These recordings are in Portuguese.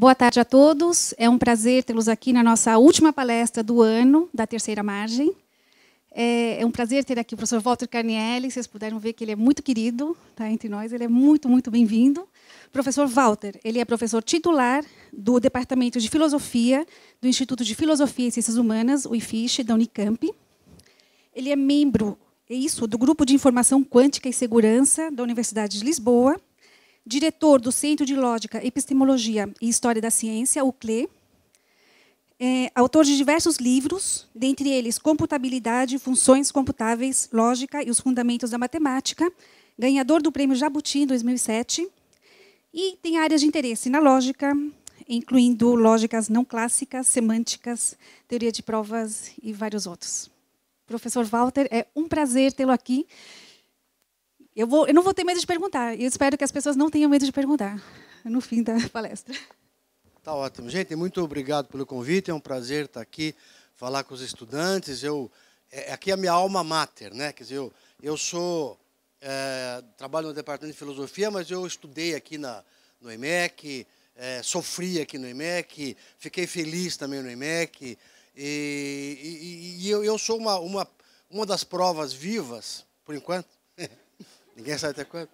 Boa tarde a todos. É um prazer tê-los aqui na nossa última palestra do ano da Terceira Margem. É, é um prazer ter aqui o professor Walter Carnielli. Vocês puderam ver que ele é muito querido tá, entre nós. Ele é muito, muito bem-vindo. Professor Walter, ele é professor titular do Departamento de Filosofia do Instituto de Filosofia e Ciências Humanas, o IFISH, da Unicamp. Ele é membro, é isso, do Grupo de Informação Quântica e Segurança da Universidade de Lisboa diretor do Centro de Lógica, Epistemologia e História da Ciência, o CLE, é autor de diversos livros, dentre eles Computabilidade, Funções Computáveis, Lógica e os Fundamentos da Matemática, ganhador do Prêmio Jabuti em 2007, e tem áreas de interesse na lógica, incluindo lógicas não clássicas, semânticas, teoria de provas e vários outros. Professor Walter, é um prazer tê-lo aqui. Eu, vou, eu não vou ter medo de perguntar. Eu espero que as pessoas não tenham medo de perguntar no fim da palestra. Tá ótimo. Gente, muito obrigado pelo convite. É um prazer estar aqui, falar com os estudantes. Eu, é, é aqui é a minha alma mater, né? Quer dizer, eu, eu sou. É, trabalho no departamento de filosofia, mas eu estudei aqui na, no IMEC, é, sofri aqui no IMEC, fiquei feliz também no IMEC. E, e, e eu, eu, sou uma, uma, uma das provas vivas, por enquanto, ninguém sabe até quando,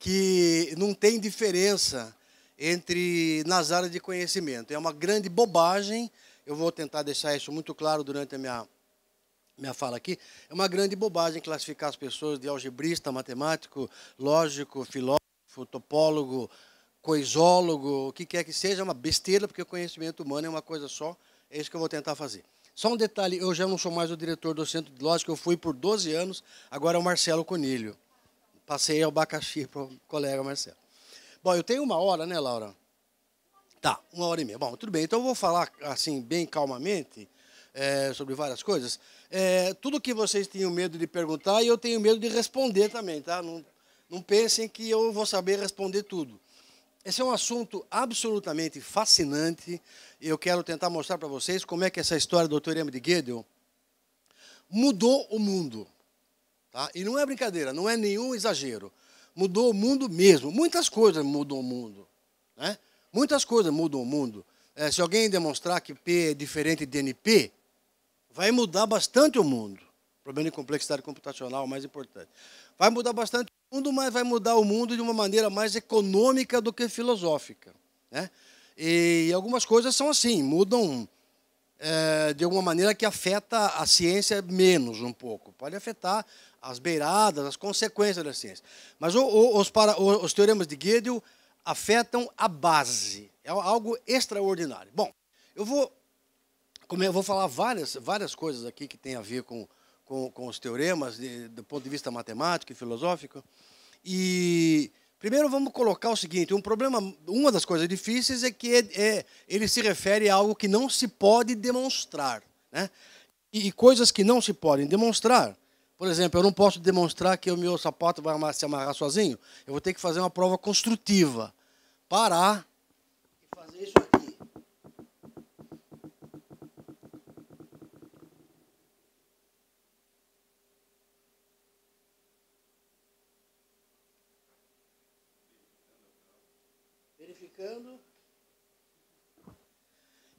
que não tem diferença entre nas áreas de conhecimento. É uma grande bobagem, eu vou tentar deixar isso muito claro durante a minha, minha fala aqui, é uma grande bobagem classificar as pessoas de algebrista, matemático, lógico, filósofo, topólogo, coisólogo, o que quer que seja, é uma besteira, porque o conhecimento humano é uma coisa só, é isso que eu vou tentar fazer. Só um detalhe, eu já não sou mais o diretor do Centro de Lógica, eu fui por 12 anos, agora é o Marcelo Conilho. Passei abacaxi para o colega Marcelo. Bom, eu tenho uma hora, né, Laura? Tá, uma hora e meia. Bom, tudo bem. Então eu vou falar assim, bem calmamente, é, sobre várias coisas. É, tudo que vocês tinham medo de perguntar, eu tenho medo de responder também, tá? Não, não pensem que eu vou saber responder tudo. Esse é um assunto absolutamente fascinante. Eu quero tentar mostrar para vocês como é que essa história do Dr. M. de Gödel mudou o mundo. Tá? E não é brincadeira, não é nenhum exagero. Mudou o mundo mesmo. Muitas coisas mudam o mundo. Né? Muitas coisas mudam o mundo. É, se alguém demonstrar que P é diferente de NP, vai mudar bastante o mundo. Problema de complexidade computacional mais importante. Vai mudar bastante o mundo, mas vai mudar o mundo de uma maneira mais econômica do que filosófica. Né? E algumas coisas são assim, mudam é, de alguma maneira que afeta a ciência menos um pouco. Pode afetar as beiradas, as consequências da ciência. Mas o, o, os, para, o, os teoremas de Gödel afetam a base. É algo extraordinário. Bom, eu vou, como eu vou falar várias, várias coisas aqui que têm a ver com, com, com os teoremas, de, do ponto de vista matemático e filosófico. E primeiro vamos colocar o seguinte: um problema, uma das coisas difíceis é que é, é, ele se refere a algo que não se pode demonstrar. Né? E, e coisas que não se podem demonstrar por exemplo, eu não posso demonstrar que o meu sapato vai se amarrar sozinho. Eu vou ter que fazer uma prova construtiva. Parar e fazer isso aqui. Verificando.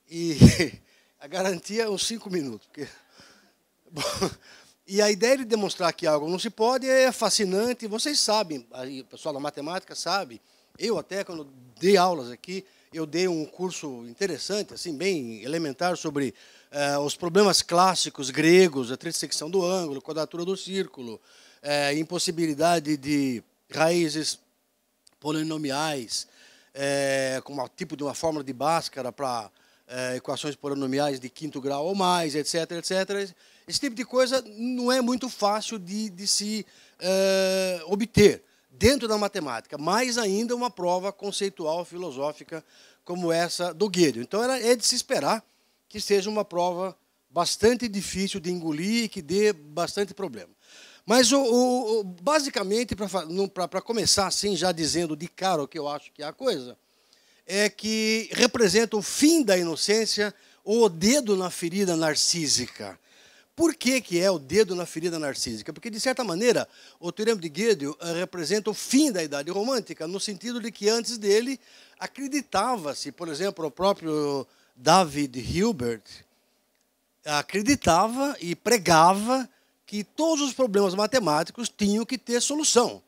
E a garantia é uns cinco minutos. Porque... E a ideia de demonstrar que algo não se pode é fascinante. Vocês sabem, o pessoal da matemática sabe. Eu até, quando dei aulas aqui, eu dei um curso interessante, assim, bem elementar, sobre eh, os problemas clássicos gregos, a trissecção do ângulo, quadratura do círculo, eh, impossibilidade de raízes polinomiais, eh, com tipo de uma fórmula de Bhaskara para eh, equações polinomiais de quinto grau ou mais, etc, etc. Esse tipo de coisa não é muito fácil de, de se eh, obter dentro da matemática, mais ainda uma prova conceitual, filosófica, como essa do Guedes. Então, era, é de se esperar que seja uma prova bastante difícil de engolir e que dê bastante problema. Mas, o, o basicamente, para começar assim, já dizendo de cara o que eu acho que é a coisa, é que representa o fim da inocência ou o dedo na ferida narcísica. Por que, que é o dedo na ferida narcísica? Porque, de certa maneira, o Teorema de Gödel eh, representa o fim da Idade Romântica, no sentido de que antes dele acreditava-se, por exemplo, o próprio David Hilbert acreditava e pregava que todos os problemas matemáticos tinham que ter solução.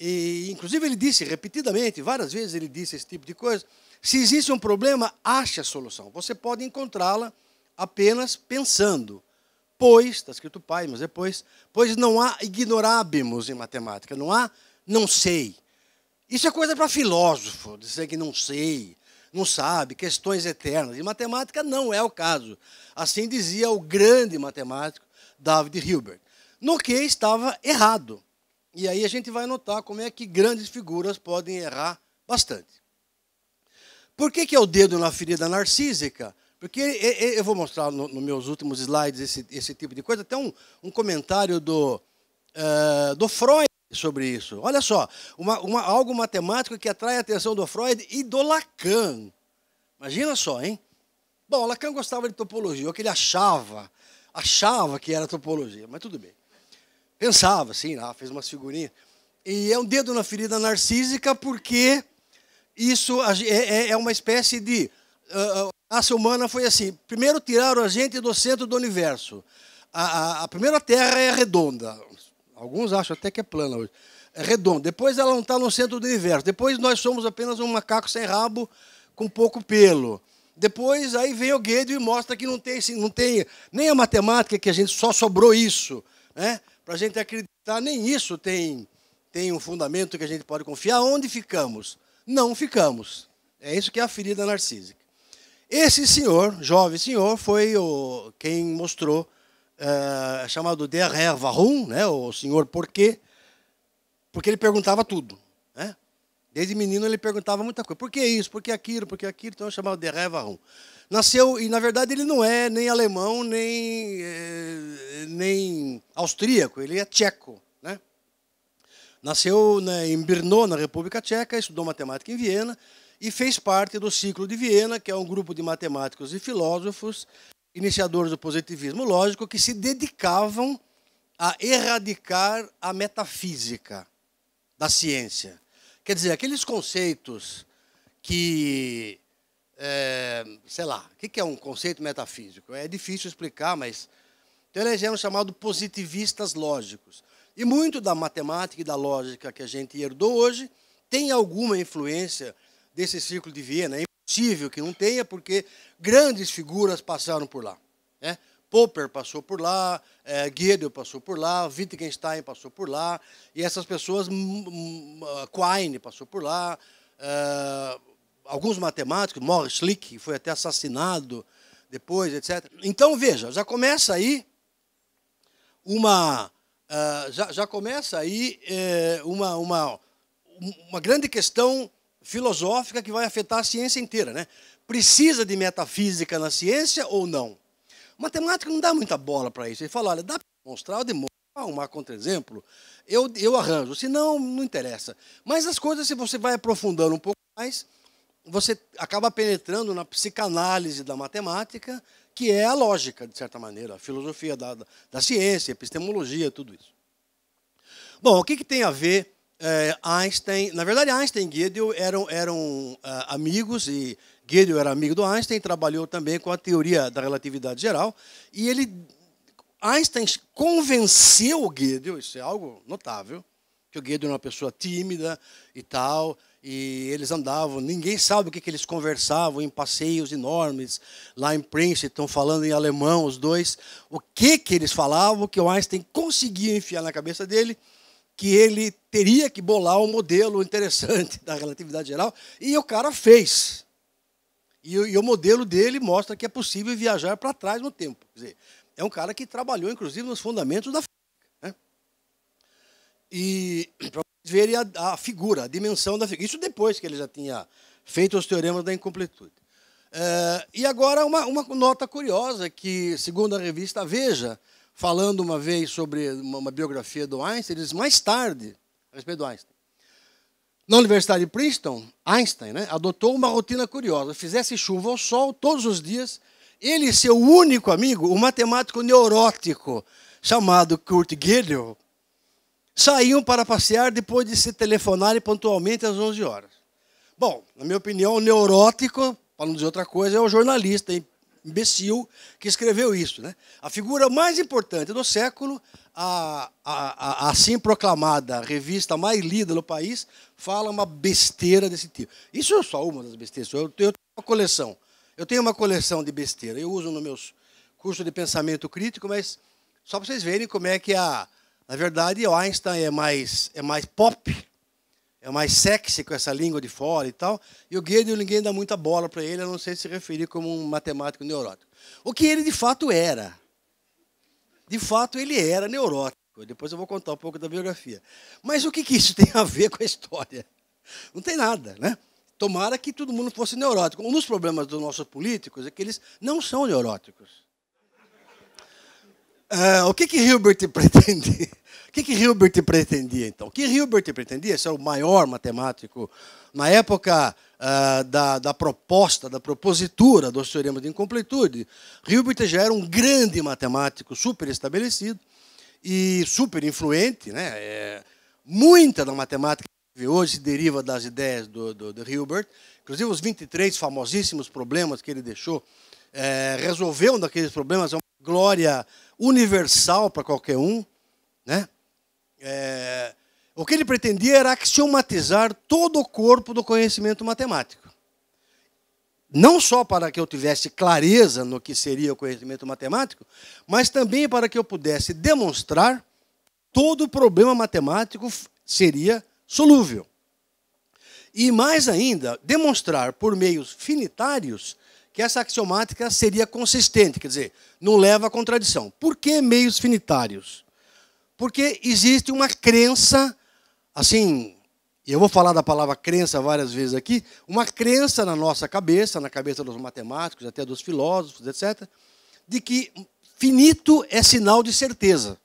E, inclusive, ele disse repetidamente, várias vezes ele disse esse tipo de coisa. Se existe um problema, ache a solução. Você pode encontrá-la apenas pensando. Pois, está escrito pai, mas depois, pois não há ignorábimos em matemática, não há não sei. Isso é coisa para filósofo, dizer que não sei, não sabe, questões eternas. em matemática não é o caso. Assim dizia o grande matemático David Hilbert. No que estava errado. E aí a gente vai notar como é que grandes figuras podem errar bastante. Por que, que é o dedo na ferida narcísica? Porque eu vou mostrar nos no meus últimos slides esse, esse tipo de coisa. Tem um, um comentário do, uh, do Freud sobre isso. Olha só, uma, uma, algo matemático que atrai a atenção do Freud e do Lacan. Imagina só, hein? Bom, Lacan gostava de topologia, ou que ele achava, achava que era topologia, mas tudo bem. Pensava, assim, ah, fez umas figurinhas. E é um dedo na ferida narcísica porque isso é, é, é uma espécie de... Uh, a raça humana foi assim. Primeiro tiraram a gente do centro do universo. A, a, a primeira Terra é redonda. Alguns acham até que é plana hoje. É redonda. Depois ela não está no centro do universo. Depois nós somos apenas um macaco sem rabo com pouco pelo. Depois aí vem o Guedes e mostra que não tem, assim, não tem nem a matemática, que a gente só sobrou isso. Né? para a gente acreditar, nem isso tem, tem um fundamento que a gente pode confiar. Onde ficamos? Não ficamos. É isso que é a ferida narcísica. Esse senhor, jovem senhor, foi o, quem mostrou, é, chamado Der Herr Warum, né, o senhor quê? porque ele perguntava tudo. Né? Desde menino ele perguntava muita coisa. Por que isso? Por que aquilo? Por que aquilo? Então é chamado de Herr Warum. Nasceu, e na verdade ele não é nem alemão, nem, é, nem austríaco, ele é tcheco. Né? Nasceu né, em Brno, na República Tcheca, estudou matemática em Viena e fez parte do Ciclo de Viena, que é um grupo de matemáticos e filósofos, iniciadores do positivismo lógico, que se dedicavam a erradicar a metafísica da ciência. Quer dizer, aqueles conceitos que é, sei lá, o que é um conceito metafísico? É difícil explicar, mas então eles eram chamados positivistas lógicos. E muito da matemática e da lógica que a gente herdou hoje tem alguma influência desse círculo de Viena. É impossível que não tenha, porque grandes figuras passaram por lá. Né? Popper passou por lá, é, Gödel passou por lá, Wittgenstein passou por lá, e essas pessoas, hum, hum, hum, Quine passou por lá, é, alguns matemáticos, Morris Schlick foi até assassinado depois, etc. Então, veja, já começa aí uma. Uh, já, já, começa aí eh, uma, uma, uma grande questão filosófica que vai afetar a ciência inteira. Né? Precisa de metafísica na ciência ou não? O matemático não dá muita bola para isso. Ele fala, olha, dá para demonstrar, eu demonstro, um contra-exemplo, eu, eu arranjo. Se não, não interessa. Mas as coisas, se você vai aprofundando um pouco mais, você acaba penetrando na psicanálise da matemática, que é a lógica, de certa maneira, a filosofia da, da, da ciência, epistemologia, tudo isso. Bom, o que, que tem a ver é, Einstein? Na verdade, Einstein e Gödel eram, eram eh, amigos, e Gödel era amigo do Einstein, trabalhou também com a teoria da relatividade geral, e ele, Einstein convenceu o Gödel, isso é algo notável, que o Gödel era é uma pessoa tímida e tal, e eles andavam, ninguém sabe o que, que eles conversavam em passeios enormes, lá em Princeton, falando em alemão, os dois. O que, que eles falavam que o Einstein conseguia enfiar na cabeça dele que ele teria que bolar um modelo interessante da relatividade geral, e o cara fez. E, e o modelo dele mostra que é possível viajar para trás no tempo. Quer dizer, é um cara que trabalhou, inclusive, nos fundamentos da física. Né? E verem a, a, figura, a dimensão da figura. Isso depois que ele já tinha feito os teoremas da incompletude. É, e agora, uma, uma nota curiosa que, segundo a revista Veja, falando uma vez sobre uma, uma biografia do Einstein, ele diz, mais tarde, a respeito do Einstein, na Universidade de Princeton, Einstein né, adotou uma rotina curiosa. Fizesse chuva ou sol todos os dias, ele e seu único amigo, o matemático neurótico chamado Kurt Gödel, Saíam para passear depois de se telefonarem pontualmente às 11 horas. Bom, na minha opinião, o neurótico, para não dizer outra coisa, é o jornalista imbecil que escreveu isso. Né? A figura mais importante do século, a, a, a assim proclamada revista mais lida no país, fala uma besteira desse tipo. Isso é só uma das besteiras. Eu, eu tenho uma coleção. Eu tenho uma coleção de besteira. Eu uso no meus curso de pensamento crítico, mas só para vocês verem como é que a, na verdade, o Einstein é mais, é mais pop, é mais sexy com essa língua de fora e tal. E o Gödel ninguém dá muita bola para ele, a não ser se referir como um matemático neurótico. O que ele de fato era. De fato, ele era neurótico. Depois eu vou contar um pouco da biografia. Mas o que, que isso tem a ver com a história? Não tem nada, né? Tomara que todo mundo fosse neurótico. Um dos problemas dos nossos políticos é que eles não são neuróticos. Ah, o que que Hilbert pretendia? O que que Hilbert pretendia então? O que Hilbert pretendia? Esse era é o maior matemático na época uh, da, da proposta, da propositura do teorema de incompletude. Hilbert já era um grande matemático, super estabelecido e super influente, né? É, muita da matemática que hoje se deriva das ideias do, do, do Hilbert, inclusive os 23 famosíssimos problemas que ele deixou, é, eh, resolveu um daqueles problemas é uma glória universal para qualquer um. Né? É, o que ele pretendia era axiomatizar todo o corpo do conhecimento matemático. Não só para que eu tivesse clareza no que seria o conhecimento matemático, mas também para que eu pudesse demonstrar todo o problema matemático seria solúvel. E mais ainda, demonstrar por meios finitários que essa axiomática seria consistente, quer dizer, não leva à contradição. Por que meios finitários? Porque existe uma crença, assim, e eu vou falar da palavra crença várias vezes aqui, uma crença na nossa cabeça, na cabeça dos matemáticos, até dos filósofos, etc., de que finito é sinal de certeza.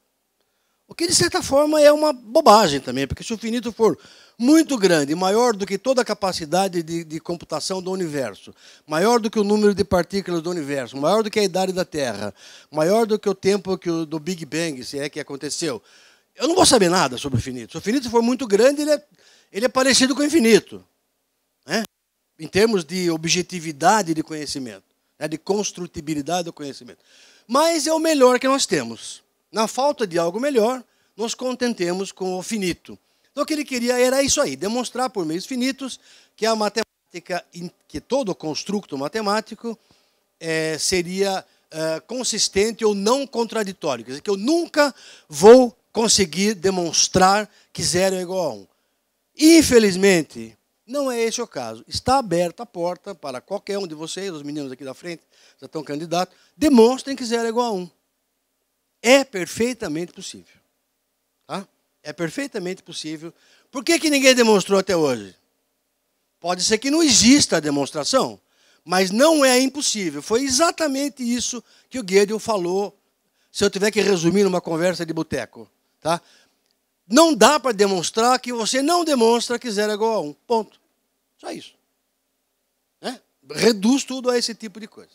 O que, de certa forma, é uma bobagem também, porque se o finito for muito grande, maior do que toda a capacidade de, de, computação do universo, maior do que o número de partículas do universo, maior do que a idade da Terra, maior do que o tempo que o, do Big Bang, se é que aconteceu. Eu não vou saber nada sobre o finito. Se o finito for muito grande, ele é, ele é parecido com o infinito, né? em termos de objetividade de conhecimento, né? de construtibilidade do conhecimento. Mas é o melhor que nós temos na falta de algo melhor, nos contentemos com o finito. Então, o que ele queria era isso aí, demonstrar por meios finitos que a matemática, que todo construto matemático é, seria é, consistente ou não contraditório. Quer dizer, que eu nunca vou conseguir demonstrar que zero é igual a um. Infelizmente, não é esse o caso. Está aberta a porta para qualquer um de vocês, os meninos aqui da frente, já estão candidatos, demonstrem que zero é igual a um. É perfeitamente possível. Tá? É perfeitamente possível. Por que, que ninguém demonstrou até hoje? Pode ser que não exista a demonstração, mas não é impossível. Foi exatamente isso que o Gödel falou, se eu tiver que resumir numa conversa de boteco. Tá? Não dá para demonstrar que você não demonstra que zero é igual a um. Ponto. Só isso. Né? Reduz tudo a esse tipo de coisa.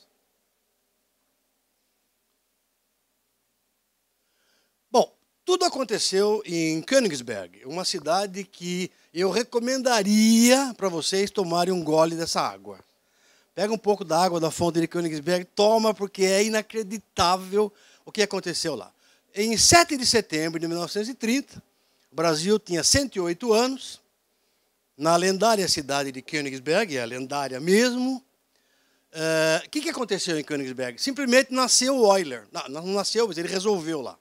Tudo aconteceu em Königsberg, uma cidade que eu recomendaria para vocês tomarem um gole dessa água. Pega um pouco da água da fonte de Königsberg, toma, porque é inacreditável o que aconteceu lá. Em 7 de setembro de 1930, o Brasil tinha 108 anos, na lendária cidade de Königsberg, é a lendária mesmo. Eh, o uh, que, que aconteceu em Königsberg? Simplesmente nasceu o Euler. Não, não nasceu, mas ele resolveu lá.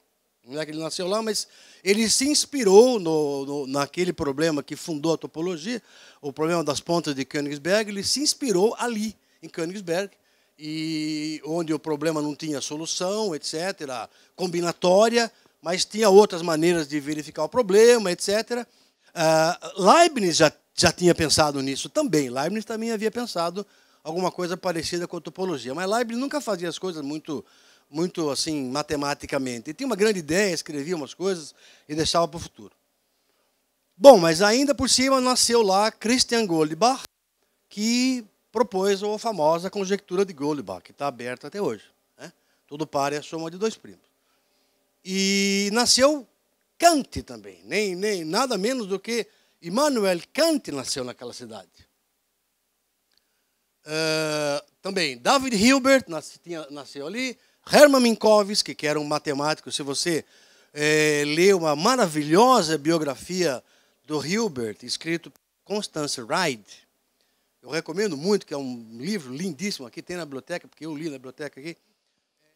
Não é que ele nasceu lá, mas ele se inspirou no, no, naquele problema que fundou a topologia, o problema das pontas de Königsberg, ele se inspirou ali, em Königsberg, e onde o problema não tinha solução, etc., combinatória, mas tinha outras maneiras de verificar o problema, etc. Uh, ah, Leibniz já, já tinha pensado nisso também. Leibniz também havia pensado alguma coisa parecida com a topologia, mas Leibniz nunca fazia as coisas muito muito assim, matematicamente. E tinha uma grande ideia, escrevia umas coisas e deixava para o futuro. Bom, mas ainda por cima nasceu lá Christian Goldbach, que propôs a famosa conjectura de Goldbach, que está aberta até hoje. Né? Todo é a soma de dois primos. E nasceu Kant também, nem, nem nada menos do que Immanuel Kant nasceu naquela cidade. Uh, também David Hilbert nasce, tinha, nasceu ali, Herman Minkowski, que era um matemático, se você é, lê uma maravilhosa biografia do Hilbert, escrito por Constance Reid, eu recomendo muito, que é um livro lindíssimo, aqui tem na biblioteca, porque eu li na biblioteca aqui.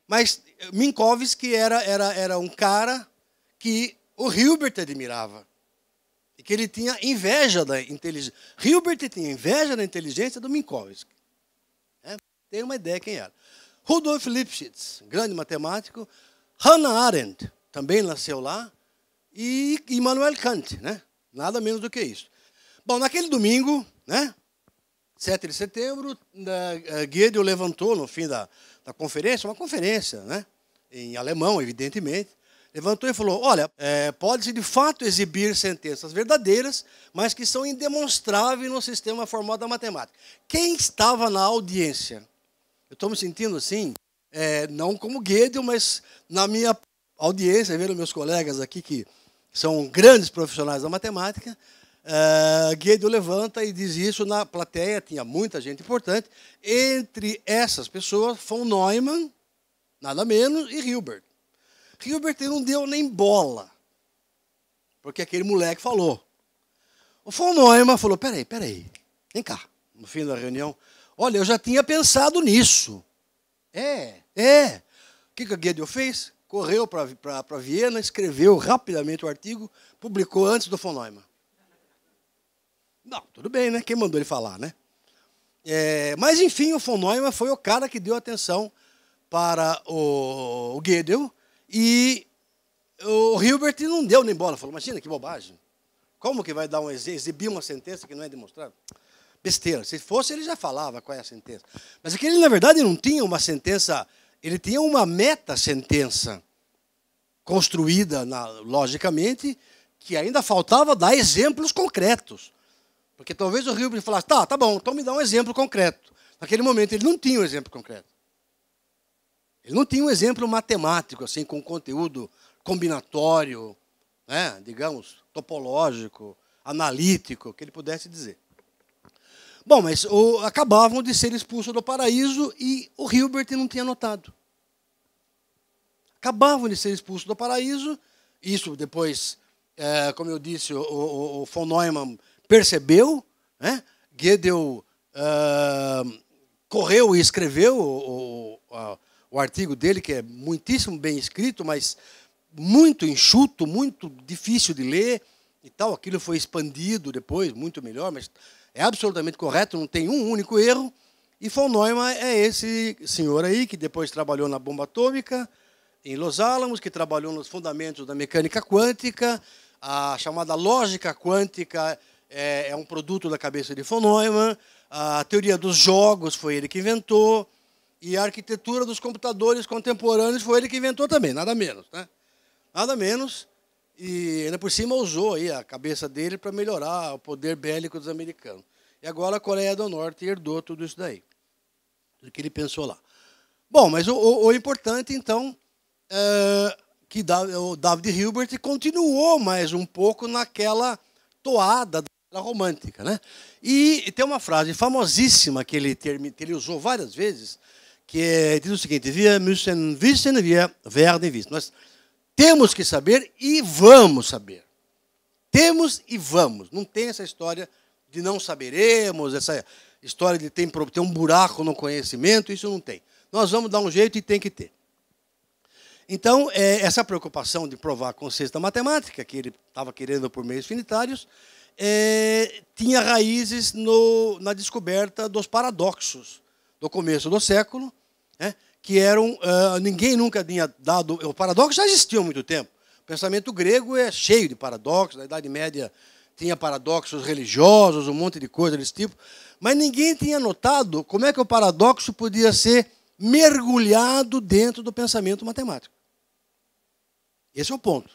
Mas eh, Minkowski era, era, era um cara que o Hilbert admirava. E que ele tinha inveja da inteligência. Hilbert tinha inveja da inteligência do Minkowski. É, né? tem uma ideia quem era. Rudolf Lipschitz, grande matemático, Hannah Arendt, também nasceu lá, e Immanuel Kant, né? Nada menos do que isso. Bom, naquele domingo, né? 7 de setembro, né, eh, Guedes levantou no fim da, da conferência, uma conferência, né? Em alemão, evidentemente. Levantou e falou: olha, é, pode-se de fato exibir sentenças verdadeiras, mas que são indemonstráveis no sistema formal da matemática. Quem estava na audiência? Eu estou me sentindo assim, é, não como Guedes, mas na minha audiência, vendo meus colegas aqui que são grandes profissionais da matemática, uh, levanta e diz isso na plateia, tinha muita gente importante. Entre essas pessoas, von Neumann, nada menos, e Hilbert. Hilbert não deu nem bola, porque aquele moleque falou. O von Neumann falou, peraí, peraí, vem cá. No fim da reunião, Olha, eu já tinha pensado nisso. É. É. O que, que a Guedel fez? Correu para Viena, escreveu rapidamente o artigo, publicou antes do von Neumann. Não, tudo bem, né? Quem mandou ele falar, né? É, mas, enfim, o von Neumann foi o cara que deu atenção para o, o e o Hilbert não deu nem bola. Falou, imagina, que bobagem. Como que vai dar um exibir uma sentença que não é demonstrável? besteira. Se fosse, ele já falava qual é a sentença. Mas aquele, na verdade, não tinha uma sentença, ele tinha uma meta-sentença construída na, logicamente, que ainda faltava dar exemplos concretos. Porque talvez o Hilbert falasse, tá, tá bom, então me dá um exemplo concreto. Naquele momento ele não tinha um exemplo concreto. Ele não tinha um exemplo matemático, assim, com conteúdo combinatório, né, digamos, topológico, analítico, que ele pudesse dizer. Bom, mas o, acabavam de ser expulsos do paraíso e o Hilbert não tinha notado. Acabavam de ser expulsos do paraíso, isso depois, é, como eu disse, o, o, o, von Neumann percebeu, né? Gödel uh, correu e escreveu o, a, o artigo dele, que é muitíssimo bem escrito, mas muito enxuto, muito difícil de ler e tal. Aquilo foi expandido depois, muito melhor, mas é absolutamente correto, não tem um único erro. E von Neumann é esse senhor aí que depois trabalhou na bomba atômica, em Los Alamos, que trabalhou nos fundamentos da mecânica quântica, a chamada lógica quântica é, é um produto da cabeça de von Neumann, a teoria dos jogos foi ele que inventou, e a arquitetura dos computadores contemporâneos foi ele que inventou também, nada menos, né? Nada menos. E ainda por cima usou aí a cabeça dele para melhorar o poder bélico dos americanos. E agora a Coreia do Norte herdou tudo isso daí, tudo que ele pensou lá. Bom, mas o, o, o importante, então, é que o David Hilbert continuou mais um pouco naquela toada da romântica. Né? E tem uma frase famosíssima que ele, term... que ele usou várias vezes, que é, diz o seguinte, wir müssen wissen, wir werden wissen. Nós temos que saber e vamos saber. Temos e vamos. Não tem essa história de não saberemos, essa história de ter um buraco no conhecimento, isso não tem. Nós vamos dar um jeito e tem que ter. Então, é, essa preocupação de provar a consciência da matemática, que ele estava querendo por meios finitários, é, tinha raízes no, na descoberta dos paradoxos do começo do século, né, que eram. Uh, ninguém nunca tinha dado. O paradoxo já existia há muito tempo. O pensamento grego é cheio de paradoxos. Na Idade Média tinha paradoxos religiosos, um monte de coisa desse tipo. Mas ninguém tinha notado como é que o paradoxo podia ser mergulhado dentro do pensamento matemático. Esse é o ponto.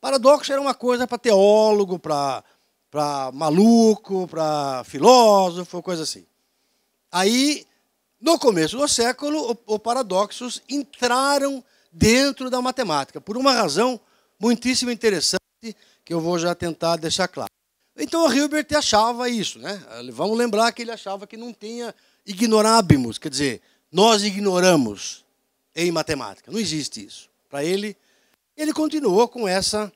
Paradoxo era uma coisa para teólogo, para maluco, para filósofo, coisa assim. Aí no começo do século, os paradoxos entraram dentro da matemática, por uma razão muitíssimo interessante que eu vou já tentar deixar claro. Então, Hilbert achava isso. Né? Vamos lembrar que ele achava que não tinha ignorabimus, quer dizer, nós ignoramos em matemática. Não existe isso. Para ele, ele continuou com essa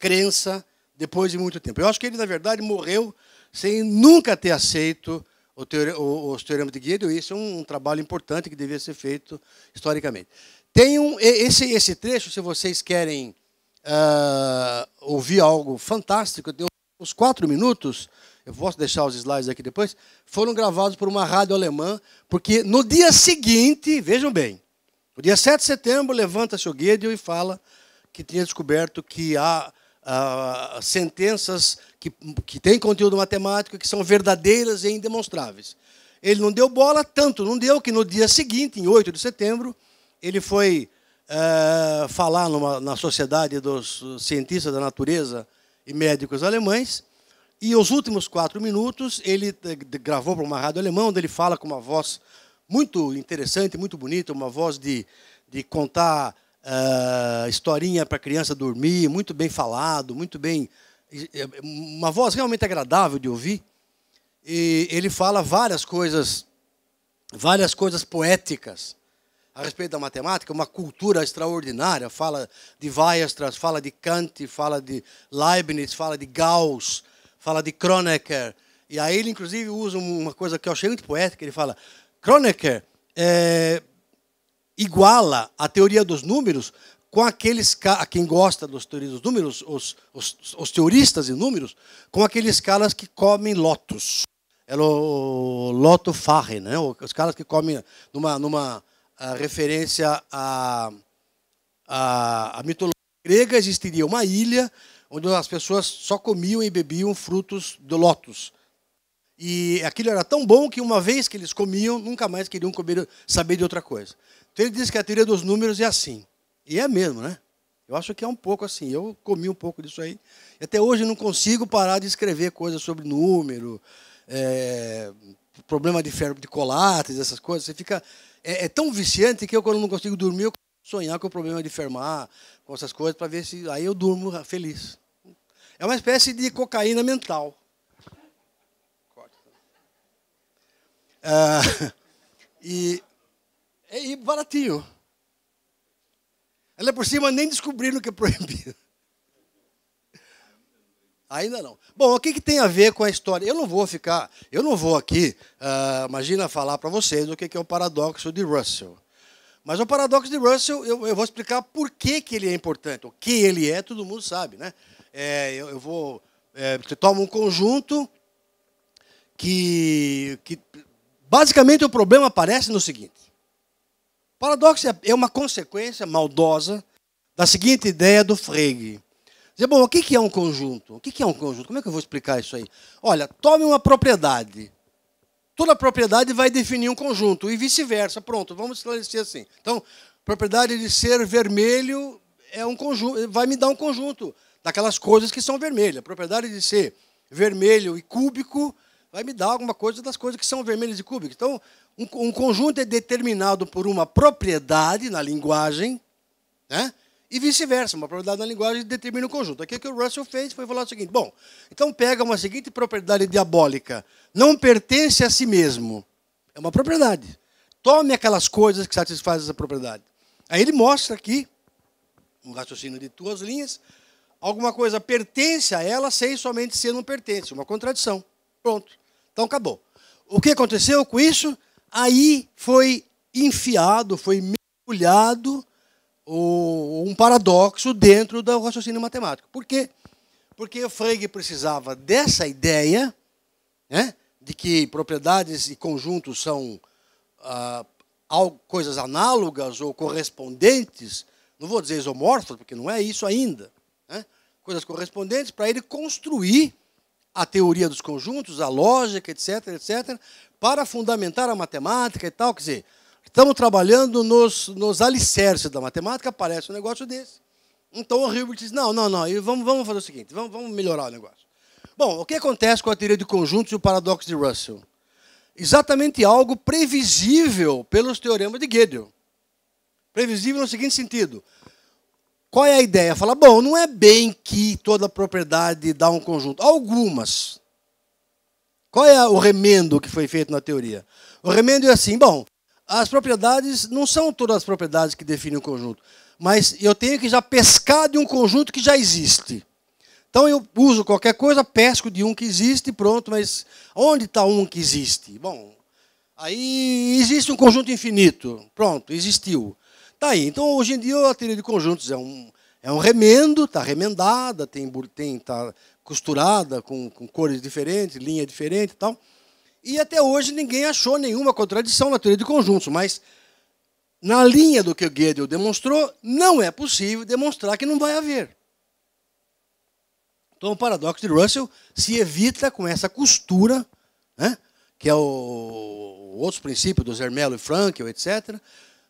crença depois de muito tempo. Eu acho que ele, na verdade, morreu sem nunca ter aceito teorema, os teoremas de Guido isso é um, um, trabalho importante que devia ser feito historicamente. Tem um, esse, esse trecho, se vocês querem uh, ouvir algo fantástico, uns quatro minutos, eu posso deixar os slides aqui depois, foram gravados por uma rádio alemã, porque no dia seguinte, vejam bem, no dia 7 de setembro, levanta-se o Gödel e fala que tinha descoberto que há sentenças que, que têm conteúdo matemático que são verdadeiras e indemonstráveis. Ele não deu bola tanto, não deu que no dia seguinte, em 8 de setembro, ele foi eh, falar numa, na Sociedade dos Cientistas da Natureza e Médicos Alemães, e os últimos quatro minutos ele gravou para uma rádio alemã, onde ele fala com uma voz muito interessante, muito bonita, uma voz de, de contar uh, historinha para criança dormir, muito bem falado, muito bem. Uma voz realmente agradável de ouvir. E ele fala várias coisas, várias coisas poéticas a respeito da matemática, uma cultura extraordinária. Fala de Weierstrass, fala de Kant, fala de Leibniz, fala de Gauss, fala de Kronecker. E aí ele, inclusive, usa uma coisa que eu achei muito poética. Ele fala, Kronecker é, iguala a teoria dos números com aqueles a quem gosta dos teorias dos números, os, os, os teoristas de números, com aqueles caras que comem lotos. É o loto farre, né? Os caras que comem numa, numa a ah, referência à, a mitologia grega, existiria uma ilha onde as pessoas só comiam e bebiam frutos do lotus E aquilo era tão bom que uma vez que eles comiam, nunca mais queriam comer, saber de outra coisa. Então ele diz que a teoria dos números é assim. E é mesmo, né? Eu acho que é um pouco assim. Eu comi um pouco disso aí. E até hoje não consigo parar de escrever coisas sobre número, é, problema de ferro de colates, essas coisas. Você fica. É, é, tão viciante que eu, quando não consigo dormir, eu sonhar com o problema de fermar, com essas coisas, para ver se. Aí eu durmo feliz. É uma espécie de cocaína mental. Ah, e e é baratinho. Ela por cima nem descobriram que é proibido. Ainda não. Bom, o que, que tem a ver com a história? Eu não vou ficar, eu não vou aqui, uh, imagina falar para vocês o que, que é o paradoxo de Russell. Mas o paradoxo de Russell, eu, eu, vou explicar por que, que ele é importante. O que ele é, todo mundo sabe, né? É, eu, eu, vou. É, você toma um conjunto que, que. Basicamente, o problema aparece no seguinte: Paradoxo é, é uma consequência maldosa da seguinte ideia do Frege. Dizer, bom, o que é um conjunto? O que é um conjunto? Como é que eu vou explicar isso aí? Olha, tome uma propriedade. Toda propriedade vai definir um conjunto e vice-versa. Pronto, vamos esclarecer assim. Então, propriedade de ser vermelho é um conjunto, vai me dar um conjunto daquelas coisas que são vermelhas. Propriedade de ser vermelho e cúbico vai me dar alguma coisa das coisas que são vermelhas de cúbicas. Então, um, um conjunto é determinado por uma propriedade na linguagem, né? e vice-versa. Uma propriedade na linguagem determina o conjunto. Aqui o é que o Russell fez foi falar o seguinte: bom, então pega uma seguinte propriedade diabólica, não pertence a si mesmo. É uma propriedade. Tome aquelas coisas que satisfazem essa propriedade. Aí ele mostra aqui, um raciocínio de duas linhas, alguma coisa pertence a ela sem somente ser não pertence. Uma contradição. Pronto. Então acabou. O que aconteceu com isso? Aí foi enfiado, foi mergulhado um paradoxo dentro do raciocínio matemático. Por quê? Porque Frege precisava dessa ideia né, de que propriedades e conjuntos são ah, coisas análogas ou correspondentes, não vou dizer isomorfas, porque não é isso ainda, né, coisas correspondentes, para ele construir a teoria dos conjuntos, a lógica, etc., etc., para fundamentar a matemática e tal. Quer dizer, estamos trabalhando nos, nos alicerces da matemática, aparece um negócio desse. Então o Hilbert diz: não, não, não, vamos, vamos fazer o seguinte, vamos, vamos melhorar o negócio. Bom, o que acontece com a teoria de conjuntos e o paradoxo de Russell? Exatamente algo previsível pelos teoremas de Gödel. Previsível no seguinte sentido: qual é a ideia? Fala, bom, não é bem que toda propriedade dá um conjunto. Algumas. Qual é o remendo que foi feito na teoria? O remendo é assim, bom, as propriedades não são todas as propriedades que definem o um conjunto, mas eu tenho que já pescar de um conjunto que já existe. Então eu uso qualquer coisa, pesco de um que existe, pronto, mas onde está um que existe? Bom, aí existe um conjunto infinito, pronto, existiu. Tá aí. Então, hoje em dia, a teoria de conjuntos é um, é um remendo, está remendada, tem tem está costurada com, com cores diferentes, linha diferente e tal. E até hoje ninguém achou nenhuma contradição na teoria de conjuntos, mas na linha do que o Gödel demonstrou, não é possível demonstrar que não vai haver. Então, o paradoxo de Russell se evita com essa costura, né, que é o, o outro princípio dos Hermelo e Frankel, etc.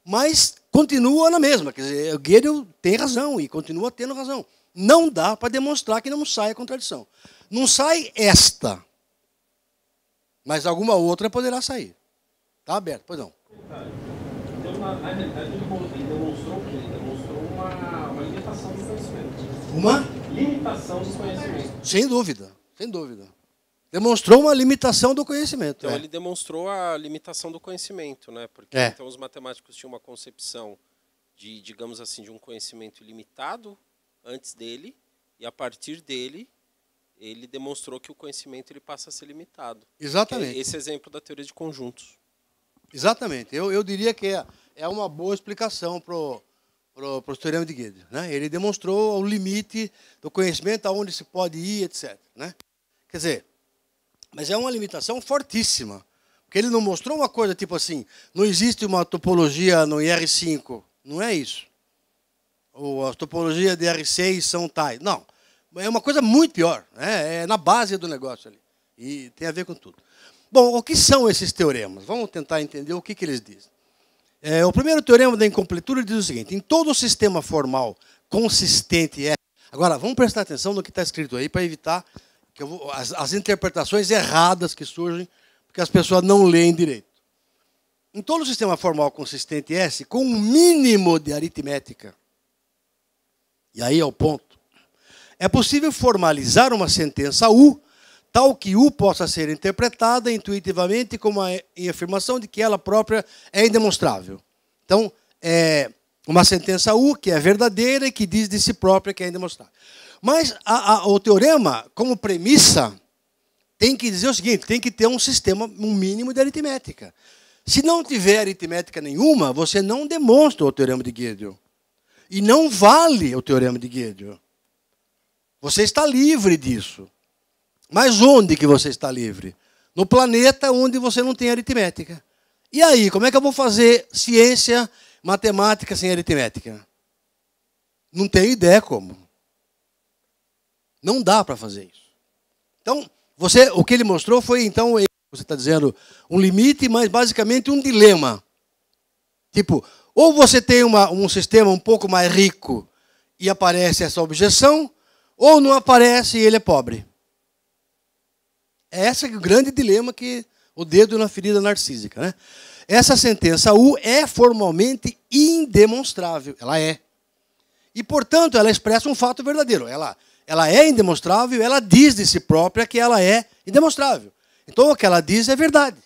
Mas continua na mesma. Quer dizer, o Gödel tem razão e continua tendo razão. Não dá para demonstrar que não sai a contradição. Não sai esta, mas alguma outra poderá sair. Está aberto, pois não. Então demonstrou Uma? Limitação dos conhecimentos. Sem dúvida, sem dúvida. Demonstrou uma limitação do conhecimento. Então, é. ele demonstrou a limitação do conhecimento, né? Porque é. então os matemáticos tinham uma concepção de, digamos assim, de um conhecimento limitado antes dele, e a partir dele, ele demonstrou que o conhecimento ele passa a ser limitado. É Exatamente. É esse exemplo da teoria de conjuntos. Exatamente. Eu, eu diria que é, é uma boa explicação para pro, pro teorema de Gödel. Né? Ele demonstrou o limite do conhecimento, aonde se pode ir, etc. Né? Quer dizer, mas é uma limitação fortíssima. Porque ele não mostrou uma coisa tipo assim, não existe uma topologia no IR5. Não é isso. Ou as topologias de R6 são tais. Não. É uma coisa muito pior. Né? É na base do negócio ali. E tem a ver com tudo. Bom, o que são esses teoremas? Vamos tentar entender o que, que eles dizem. É, o primeiro teorema da incompletura diz o seguinte: em todo sistema formal consistente é. Agora, vamos prestar atenção no que está escrito aí para evitar que vou, as, as interpretações erradas que surgem porque as pessoas não leem direito. Em todo sistema formal consistente S, com um mínimo de aritmética, e aí é o ponto, é possível formalizar uma sentença U tal que U possa ser interpretada intuitivamente como a, em afirmação de que ela própria é indemonstrável. Então, é uma sentença U que é verdadeira e que diz de si própria que é indemonstrável. Mas a, a, o teorema, como premissa, tem que dizer o seguinte: tem que ter um sistema, um mínimo de aritmética. Se não tiver aritmética nenhuma, você não demonstra o teorema de Gödel. E não vale o teorema de Gödel. Você está livre disso. Mas onde que você está livre? No planeta onde você não tem aritmética. E aí, como é que eu vou fazer ciência, matemática sem aritmética? Não tenho ideia como. Não dá para fazer isso. Então, você, o que ele mostrou foi, então, você está dizendo, um limite, mas basicamente um dilema. Tipo, ou você tem uma, um sistema um pouco mais rico e aparece essa objeção, ou não aparece e ele é pobre. É esse o grande dilema que o dedo na ferida narcísica. Né? Essa sentença U é formalmente indemonstrável. Ela é. E, portanto, ela expressa um fato verdadeiro. Ela ela é indemonstrável, ela diz de si própria que ela é indemonstrável. Então o que ela diz é verdade.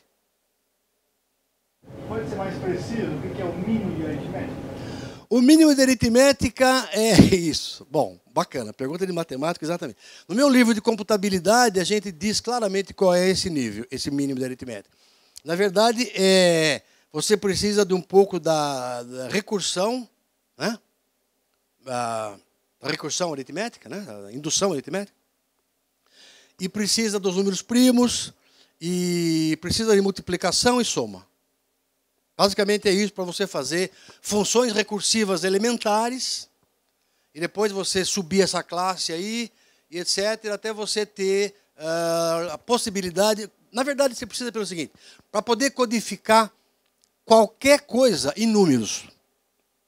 Pode ser mais preciso? O que é o mínimo de aritmética? O mínimo de aritmética é isso. Bom, bacana. Pergunta de matemática, exatamente. No meu livro de computabilidade, a gente diz claramente qual é esse nível, esse mínimo de aritmética. Na verdade, é, você precisa de um pouco da, da recursão, né? Ah, recursão aritmética, né? indução aritmética. E precisa dos números primos, e precisa de multiplicação e soma. Basicamente é isso para você fazer funções recursivas elementares, e depois você subir essa classe aí, e etc., até você ter uh, a possibilidade. Na verdade, você precisa pelo seguinte: para poder codificar qualquer coisa em números.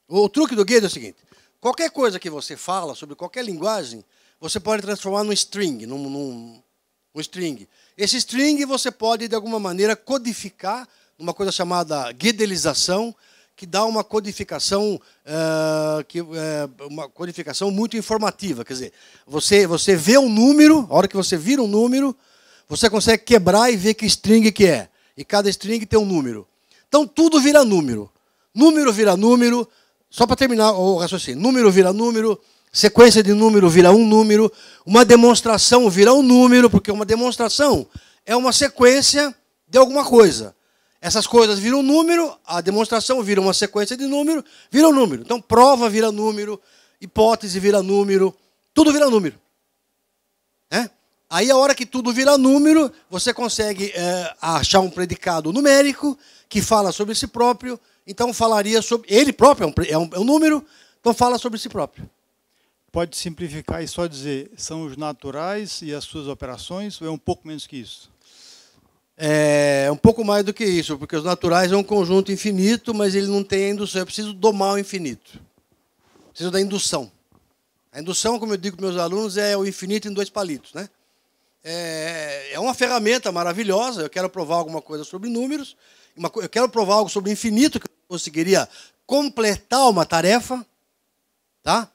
O truque do Guedes é o seguinte: Qualquer coisa que você fala, sobre qualquer linguagem, você pode transformar num string, num, num, string. Esse string você pode, de alguma maneira, codificar numa coisa chamada guidelização, que dá uma codificação, uh, que, uh, uma codificação muito informativa. Quer dizer, você, você vê um número, a hora que você vira um número, você consegue quebrar e ver que string que é. E cada string tem um número. Então tudo vira número. Número vira número, só para terminar o raciocínio. Número vira número, sequência de número vira um número, uma demonstração vira um número, porque uma demonstração é uma sequência de alguma coisa. Essas coisas viram número, a demonstração vira uma sequência de número, vira um número. Então, prova vira número, hipótese vira número, tudo vira número. Né? Aí, a hora que tudo vira número, você consegue é, achar um predicado numérico que fala sobre si próprio, então falaria sobre. Ele próprio é um, é um, é um número, então fala sobre si próprio. Pode simplificar e só dizer: são os naturais e as suas operações, ou é um pouco menos que isso? É um pouco mais do que isso, porque os naturais é um conjunto infinito, mas ele não tem a indução. Eu preciso domar o infinito. preciso da indução. A indução, como eu digo para meus alunos, é o infinito em dois palitos. Né? é, é uma ferramenta maravilhosa. Eu quero provar alguma coisa sobre números uma, eu quero provar algo sobre o infinito que eu conseguiria completar uma tarefa, tá?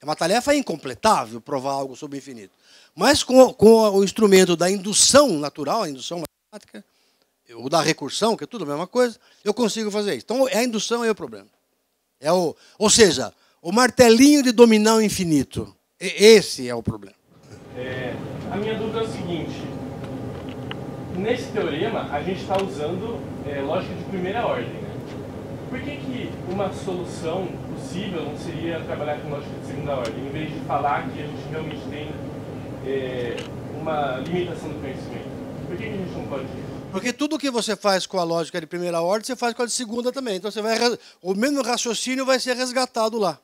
É uma tarefa incompletável provar algo sobre o infinito. Mas com, com o instrumento da indução natural, a indução matemática, ou da recursão, que é tudo a mesma coisa, eu consigo fazer isso. Então, é a indução é o problema. É o, ou seja, o martelinho de dominar o infinito. Esse é o problema. É, a minha dúvida é a seguinte nesse teorema, a gente está usando é, lógica de primeira ordem. Né? Por que, que uma solução possível não seria trabalhar com lógica de segunda ordem, em vez de falar que a gente realmente tem é, uma limitação do conhecimento? Por que, que a gente não pode isso? Porque tudo que você faz com a lógica de primeira ordem, você faz com a de segunda também. Então você vai o mesmo raciocínio vai ser resgatado lá.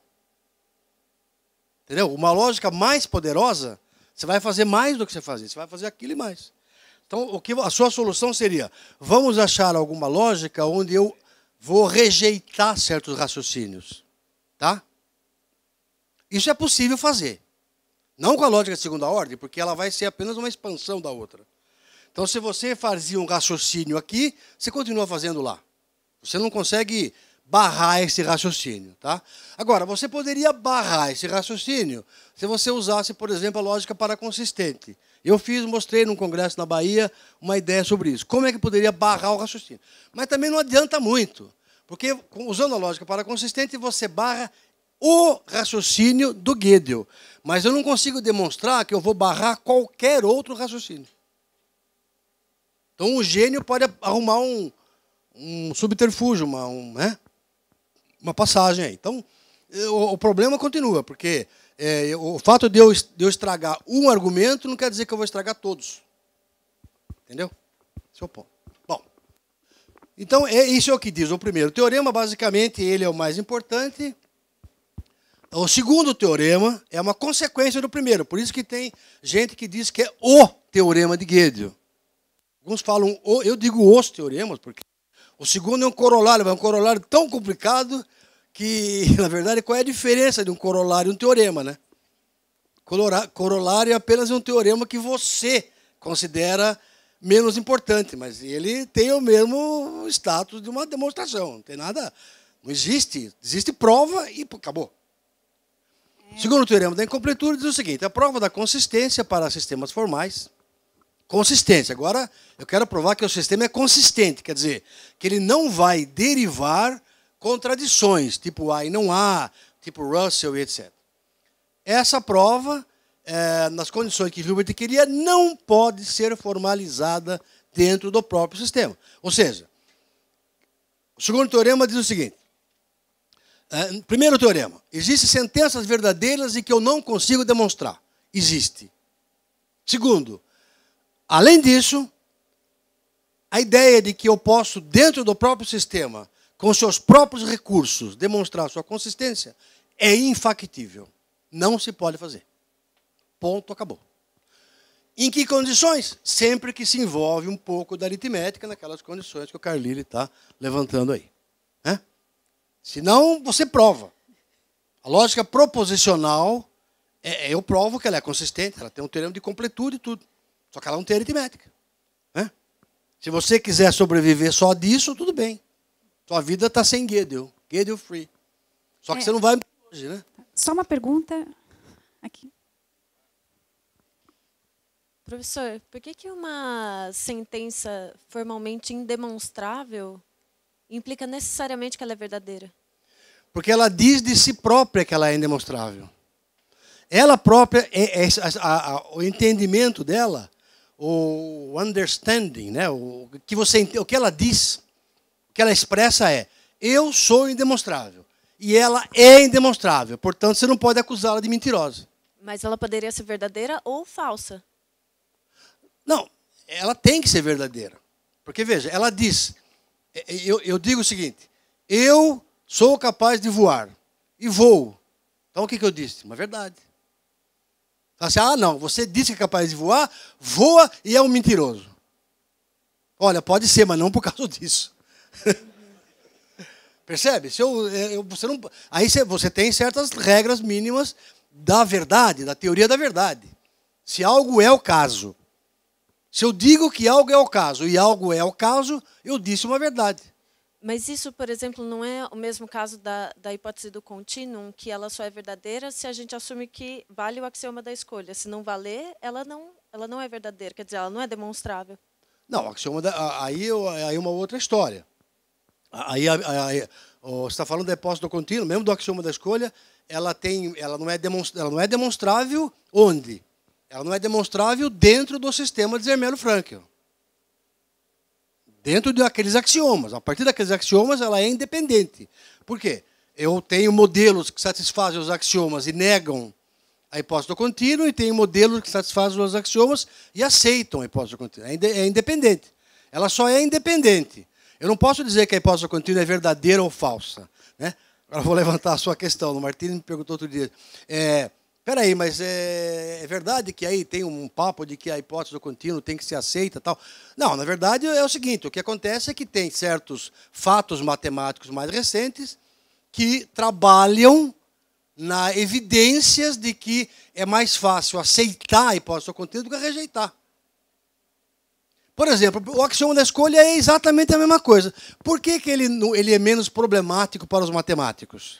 Entendeu? Uma lógica mais poderosa, você vai fazer mais do que você fazia. Você vai fazer aquilo e mais. Então, o que a sua solução seria: vamos achar alguma lógica onde eu vou rejeitar certos raciocínios, tá? Isso é possível fazer. Não com a lógica de segunda ordem, porque ela vai ser apenas uma expansão da outra. Então, se você fazia um raciocínio aqui, você continua fazendo lá. Você não consegue barrar esse raciocínio, tá? Agora, você poderia barrar esse raciocínio se você usasse, por exemplo, a lógica paraconsistente. consistente eu fiz, mostrei num congresso na Bahia uma ideia sobre isso. Como é que poderia barrar o raciocínio? Mas também não adianta muito, porque usando a lógica para consistente, você barra o raciocínio do Gödel. Mas eu não consigo demonstrar que eu vou barrar qualquer outro raciocínio. Então o gênio pode arrumar um, um subterfúgio, uma, um, né? uma passagem aí. Então o, o problema continua, porque é, o fato de eu, de eu estragar um argumento não quer dizer que eu vou estragar todos. Entendeu? Esse é o ponto. Bom, então é, isso é o que diz o primeiro teorema. Basicamente, ele é o mais importante. O segundo teorema é uma consequência do primeiro. Por isso que tem gente que diz que é o teorema de Gödel. Alguns falam, o, eu digo os teoremas, porque o segundo é um corolário, mas é um corolário tão complicado que, na verdade, qual é a diferença de um corolário e um teorema, né? Corolário é apenas um teorema que você considera menos importante, mas ele tem o mesmo status de uma demonstração. Não tem nada. Não existe. Existe prova e acabou. Segundo o teorema da incompletude, diz o seguinte: a prova da consistência para sistemas formais. Consistência. Agora, eu quero provar que o sistema é consistente, quer dizer, que ele não vai derivar contradições, tipo A ah, e não A, tipo Russell e etc. Essa prova, é, nas condições que Hilbert queria, não pode ser formalizada dentro do próprio sistema. Ou seja, o segundo teorema diz o seguinte: é, primeiro teorema, existem sentenças verdadeiras e que eu não consigo demonstrar. Existe. Segundo, além disso, a ideia de que eu posso, dentro do próprio sistema, com seus próprios recursos, demonstrar sua consistência, é infactível. Não se pode fazer. Ponto, acabou. Em que condições? Sempre que se envolve um pouco da aritmética naquelas condições que o Carlyle está levantando aí. Se Senão, você prova. A lógica proposicional, é, é, eu provo que ela é consistente, ela tem um teorema de completude e tudo. Só que ela não tem aritmética. Né? Se você quiser sobreviver só disso, tudo bem. Sua vida está sem Guedel. Guedel free. Só que é. você não vai hoje, né? Só uma pergunta aqui. Professor, por que, que uma sentença formalmente indemonstrável implica necessariamente que ela é verdadeira? Porque ela diz de si própria que ela é indemonstrável. Ela própria, é, é, a, a, o entendimento dela, o understanding, né, o, que você, o que ela diz, que ela expressa é: eu sou indemonstrável. E ela é indemonstrável. Portanto, você não pode acusá-la de mentirosa. Mas ela poderia ser verdadeira ou falsa? Não, ela tem que ser verdadeira. Porque, veja, ela diz: é, é, eu, eu digo o seguinte, eu sou capaz de voar e voo. Então, o que, que eu disse? Uma verdade. Assim, ah, não, você disse que é capaz de voar, voa e é um mentiroso. Olha, pode ser, mas não por causa disso. Percebe? Se eu, eh, eu, você não, aí você tem certas regras mínimas da verdade, da teoria da verdade. Se algo é o caso. Se eu digo que algo é o caso e algo é o caso, eu disse uma verdade. Mas isso, por exemplo, não é o mesmo caso da, da hipótese do contínuo, que ela só é verdadeira se a gente assume que vale o axioma da escolha. Se não valer, ela não, ela não é verdadeira, quer dizer, ela não é demonstrável. Não, axioma da, aí, aí é uma outra história. Aí, aí, tá falando está falando do depósito contínuo, mesmo do axioma da escolha, ela, tem, ela, não é ela não é demonstrável onde? Ela não é demonstrável dentro do sistema de Zermelo-Frankel. Dentro daqueles axiomas. A partir daqueles axiomas, ela é independente. Por quê? Eu tenho modelos que satisfazem os axiomas e negam a hipótese do contínuo, e tenho modelos que satisfazem os axiomas e aceitam a hipótese do contínuo. É, é independente. Ela só é independente eu não posso dizer que a hipótese contínua é verdadeira ou falsa. Né? Agora vou levantar a sua questão. O Martins me perguntou outro dia. É, peraí, mas é, é, verdade que aí tem um papo de que a hipótese do contínuo tem que ser aceita tal? Não, na verdade é o seguinte: o que acontece é que tem certos fatos matemáticos mais recentes que trabalham na evidências de que é mais fácil aceitar a hipótese contínuo do que rejeitar. Por exemplo, o axioma da escolha é exatamente a mesma coisa. Por que, que ele, ele é menos problemático para os matemáticos?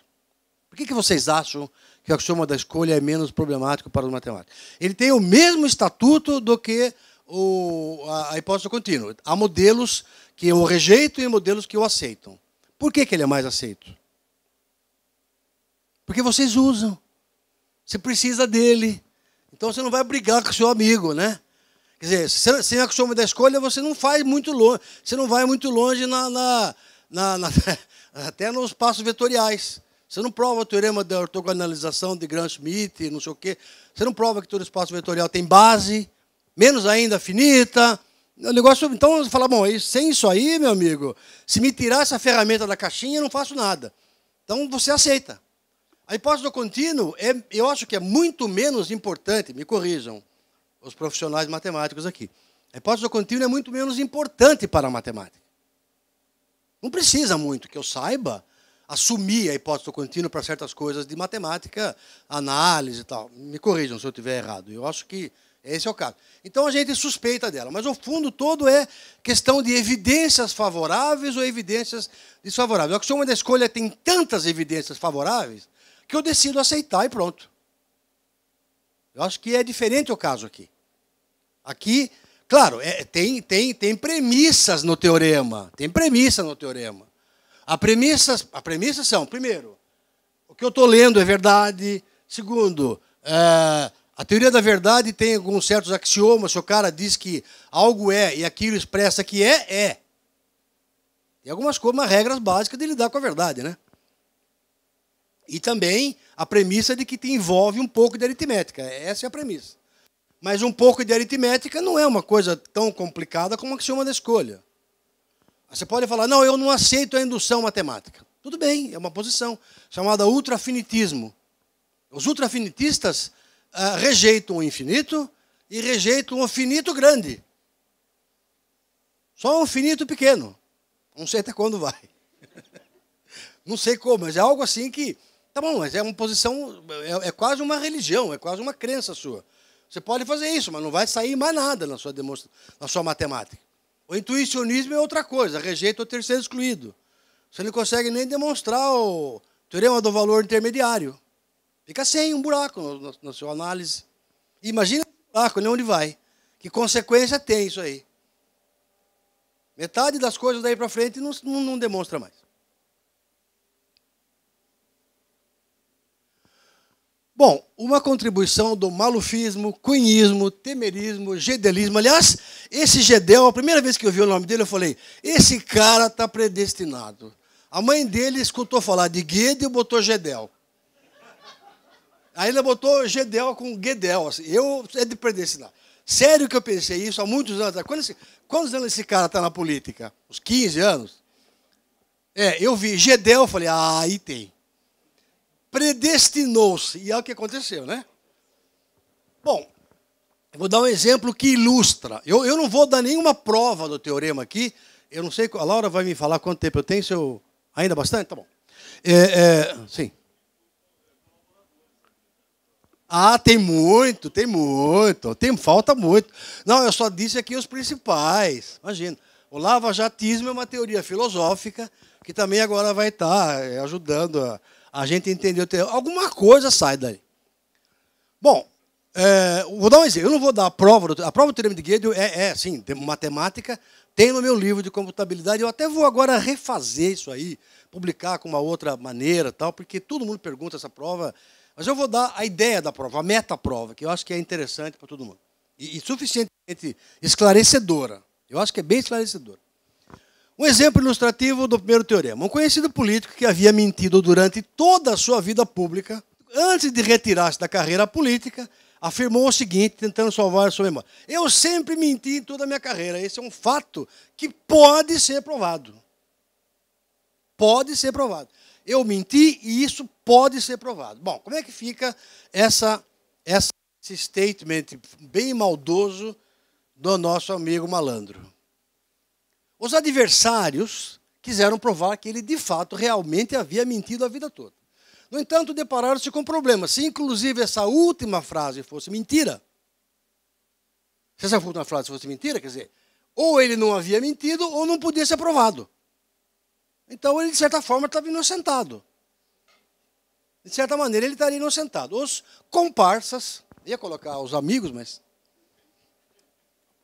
Por que, que vocês acham que o axioma da escolha é menos problemático para os matemáticos? Ele tem o mesmo estatuto do que o, a, a hipótese contínua. Há modelos que eu rejeito e modelos que eu aceito. Por que, que ele é mais aceito? Porque vocês usam. Você precisa dele. Então você não vai brigar com seu amigo, né? Quer dizer, sem, sem costume da escolha, você não faz muito longe, você não vai muito longe na, na, na, na até nos passos vetoriais. Você não prova o teorema da ortogonalização de Gram-Schmidt, não sei o quê. Você não prova que todo espaço vetorial tem base, menos ainda finita. O negócio, então, você fala, bom, sem isso aí, meu amigo, se me tirar essa ferramenta da caixinha, eu não faço nada. Então, você aceita. A hipótese do contínuo, é, eu acho que é muito menos importante, me corrijam, os profissionais matemáticos aqui. A hipótese do contínuo é muito menos importante para a matemática. Não precisa muito que eu saiba assumir a hipótese do contínuo para certas coisas de matemática, análise e tal. Me corrijam se eu estiver errado. Eu acho que esse é o caso. Então a gente suspeita dela, mas o fundo todo é questão de evidências favoráveis ou evidências desfavoráveis. A questão da escolha tem tantas evidências favoráveis que eu decido aceitar e pronto. Eu acho que é diferente o caso aqui. Aqui, claro, é, tem, tem, tem premissas no teorema. Tem premissa no teorema. A premissa, a premissa são, primeiro, o que eu estou lendo é verdade. Segundo, é, a teoria da verdade tem alguns certos axiomas. Se o cara diz que algo é e aquilo expressa que é, é. E algumas coisas, regras básicas de lidar com a verdade, né? E também a premissa de que envolve um pouco de aritmética. Essa é a premissa. Mas um pouco de aritmética não é uma coisa tão complicada como se chama da escolha. Você pode falar, não, eu não aceito a indução matemática. Tudo bem, é uma posição chamada ultrafinitismo. Os ultrafinitistas ah, rejeitam o infinito e rejeitam o finito grande. Só um finito pequeno. Não sei até quando vai. Não sei como, mas é algo assim que Tá bom, mas é uma posição, é, é quase uma religião, é quase uma crença sua. Você pode fazer isso, mas não vai sair mais nada na sua, na sua matemática. O intuicionismo é outra coisa, rejeita o terceiro excluído. Você não consegue nem demonstrar o teorema do valor intermediário. Fica sem um buraco na, na sua análise. Imagina o buraco, nem onde vai. Que consequência tem isso aí? Metade das coisas daí para frente não, não, não demonstra mais. Bom, uma contribuição do malufismo, cunhismo, temerismo, gedelismo. Aliás, esse Gedel, a primeira vez que eu vi o nome dele, eu falei: esse cara está predestinado. A mãe dele escutou falar de Guede e botou Gedel. ela botou Gedel com Gedel. Assim. Eu é de predestinado. Sério que eu pensei isso há muitos anos atrás. Quantos, quantos anos esse cara está na política? Uns 15 anos? É, eu vi Gedel, falei: ah, aí tem predestinou-se. E é o que aconteceu, né? Bom, vou dar um exemplo que ilustra. Eu, eu não vou dar nenhuma prova do teorema aqui. Eu não sei, a Laura vai me falar quanto tempo eu tenho, se eu... Ainda bastante? Tá bom. É, é, sim. Ah, tem muito, tem muito, tem, falta muito. Não, eu só disse aqui os principais. Imagina. O lavajatismo é uma teoria filosófica que também agora vai estar eh, ajudando a, a gente entendeu. Alguma coisa sai daí. Bom, é, vou dar um exemplo. Eu não vou dar a prova. Do, a prova do Teorema de Gödel é, é, sim, matemática. Tem no meu livro de computabilidade. Eu até vou agora refazer isso aí, publicar com uma outra maneira, tal, porque todo mundo pergunta essa prova. Mas eu vou dar a ideia da prova, a meta-prova, que eu acho que é interessante para todo mundo. E, e suficientemente esclarecedora. Eu acho que é bem esclarecedora. Um exemplo ilustrativo do primeiro teorema. Um conhecido político que havia mentido durante toda a sua vida pública, antes de retirar-se da carreira política, afirmou o seguinte, tentando salvar sua memória: Eu sempre menti em toda a minha carreira. Esse é um fato que pode ser provado. Pode ser provado. Eu menti e isso pode ser provado. Bom, como é que fica essa, essa esse statement bem maldoso do nosso amigo malandro? Os adversários quiseram provar que ele, de fato, realmente havia mentido a vida toda. No entanto, depararam-se com problemas. Se, inclusive, essa última frase fosse mentira, se essa última frase fosse mentira, quer dizer, ou ele não havia mentido ou não podia ser provado. Então, ele, de certa forma, estava inocentado. De certa maneira, ele estaria inocentado. Os comparsas, ia colocar os amigos, mas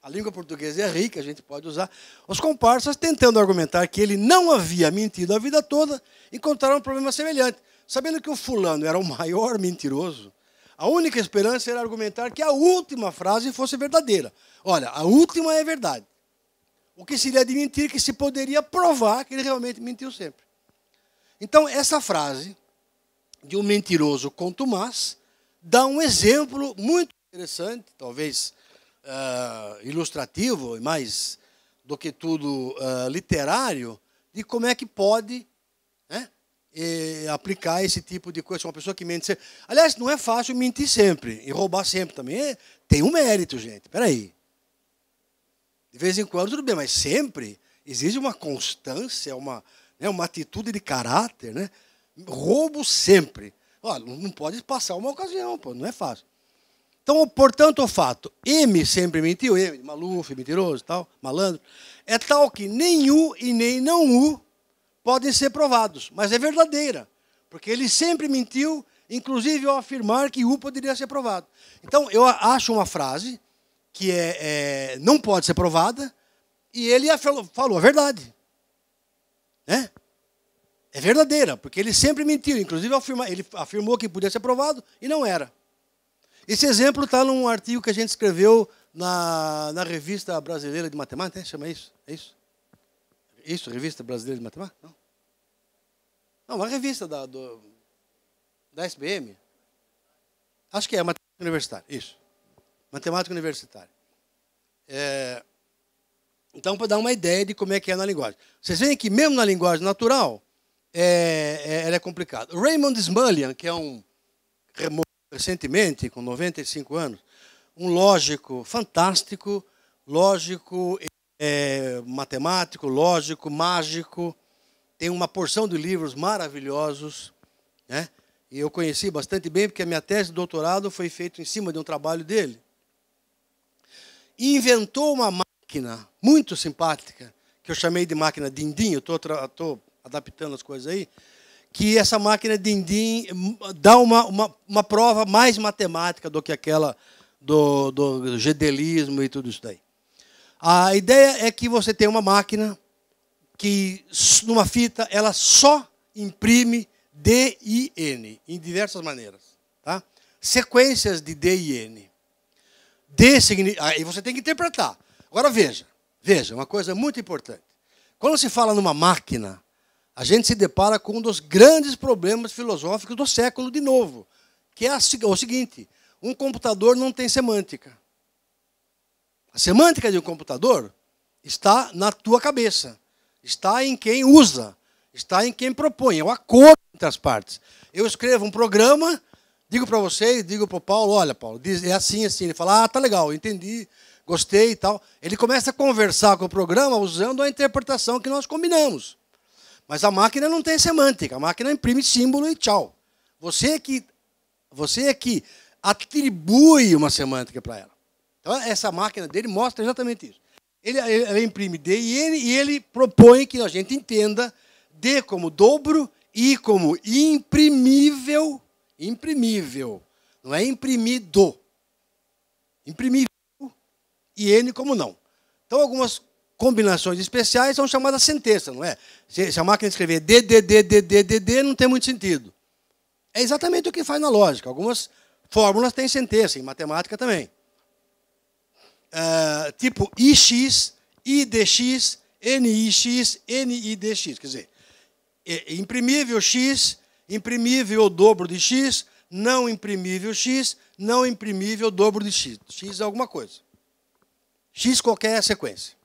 a língua portuguesa é rica, a gente pode usar. Os comparsas, tentando argumentar que ele não havia mentido a vida toda, encontraram um problema semelhante. Sabendo que o fulano era o maior mentiroso, a única esperança era argumentar que a última frase fosse verdadeira. Olha, a última é verdade. O que seria de mentir que se poderia provar que ele realmente mentiu sempre. Então, essa frase de um mentiroso contumaz dá um exemplo muito interessante, talvez uh, ilustrativo e mais do que tudo uh, literário de como é que pode né, aplicar esse tipo de coisa. Uma pessoa que mente sempre. Aliás, não é fácil mentir sempre e roubar sempre também. É, tem um mérito, gente. Peraí. De vez em quando, tudo bem, mas sempre exige uma constância, uma, né, uma atitude de caráter. Né? Roubo sempre. Olha, não pode passar uma ocasião, pô, não é fácil. Então, portanto, o fato, M sempre mentiu, M, maluco, mentiroso tal, malandro, é tal que nem U e nem não U podem ser provados, mas é verdadeira, porque ele sempre mentiu, inclusive ao afirmar que U poderia ser provado. Então, eu acho uma frase que é, é não pode ser provada, e ele falou a verdade. Né? É verdadeira, porque ele sempre mentiu, inclusive afirma, ele afirmou que podia ser provado e não era. Esse exemplo está num artigo que a gente escreveu na, na Revista Brasileira de Matemática, né? chama isso? É isso? Isso, Revista Brasileira de Matemática? Não. Não, uma revista da, do, da SBM. Acho que é, Matemática Universitária, isso. Matemática Universitária. É, então, para dar uma ideia de como é que é na linguagem. Vocês veem que mesmo na linguagem natural, é, é, ela é complicada. Raymond Smullyan, que é um recentemente, com 95 anos, um lógico fantástico, lógico é, matemático, lógico, mágico. Tem uma porção de livros maravilhosos, né? E eu conheci bastante bem, porque a minha tese de doutorado foi feita em cima de um trabalho dele. E inventou uma máquina muito simpática, que eu chamei de máquina Dindinho, eu estou adaptando as coisas aí, que essa máquina Dindim dá uma, uma, uma, prova mais matemática do que aquela do, do gedelismo e tudo isso daí. A ideia é que você tem uma máquina que, numa fita, ela só imprime D e N, em diversas maneiras. Tá? Sequências de D e N. D significa... Aí você tem que interpretar. Agora veja, veja, uma coisa muito importante. Quando se fala numa máquina, a gente se depara com um dos grandes problemas filosóficos do século de novo, que é o seguinte: um computador não tem semântica. A semântica de um computador está na tua cabeça, está em quem usa, está em quem propõe, é o acordo entre as partes. Eu escrevo um programa, digo para você, digo para o Paulo, olha, Paulo, diz, é assim, assim. Ele fala, ah, tá legal, entendi, gostei e tal. Ele começa a conversar com o programa usando a interpretação que nós combinamos. Mas a máquina não tem semântica, a máquina imprime símbolo e tchau. Você é que, você é que atribui uma semântica para ela. Então, essa máquina dele mostra exatamente isso. Ele, ele, ele imprime D e N e ele propõe que a gente entenda D como dobro, e como imprimível, imprimível, não é imprimido, imprimível, e N como não. Então, algumas combinações especiais são chamadas sentença, não é? Se, a máquina escrever DDDDDDD, não tem muito sentido. É exatamente o que faz na lógica. Algumas fórmulas têm sentença, em matemática também. Uh, tipo IX, IDX, NIX, NIDX. Quer dizer, é imprimível X, imprimível o dobro de X, não imprimível X, não imprimível o dobro de X. X é alguma coisa. X qualquer é sequência.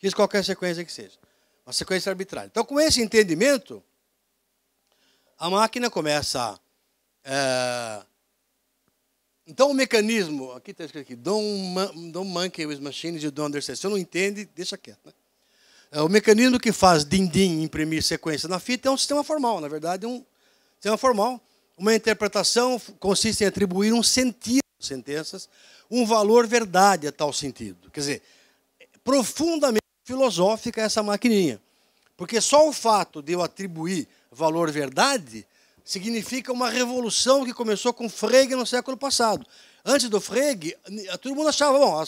Quis qualquer sequência que seja. Uma sequência arbitrária. Então, com esse entendimento, a máquina começa. É... Então, o mecanismo. Aqui está escrito aqui: don't, don't monkey with machines you don't understand. Se não entende, deixa quieto. Né? É, o mecanismo que faz din-din imprimir sequência na fita é um sistema formal. Na verdade, é um sistema formal. Uma interpretação consiste em atribuir um sentido às sentenças, um valor verdade a tal sentido. Quer dizer, profundamente filosófica essa maquininha. Porque só o fato de eu atribuir valor verdade significa uma revolução que começou com Frege no século passado. Antes do Frege, todo mundo achava, bom,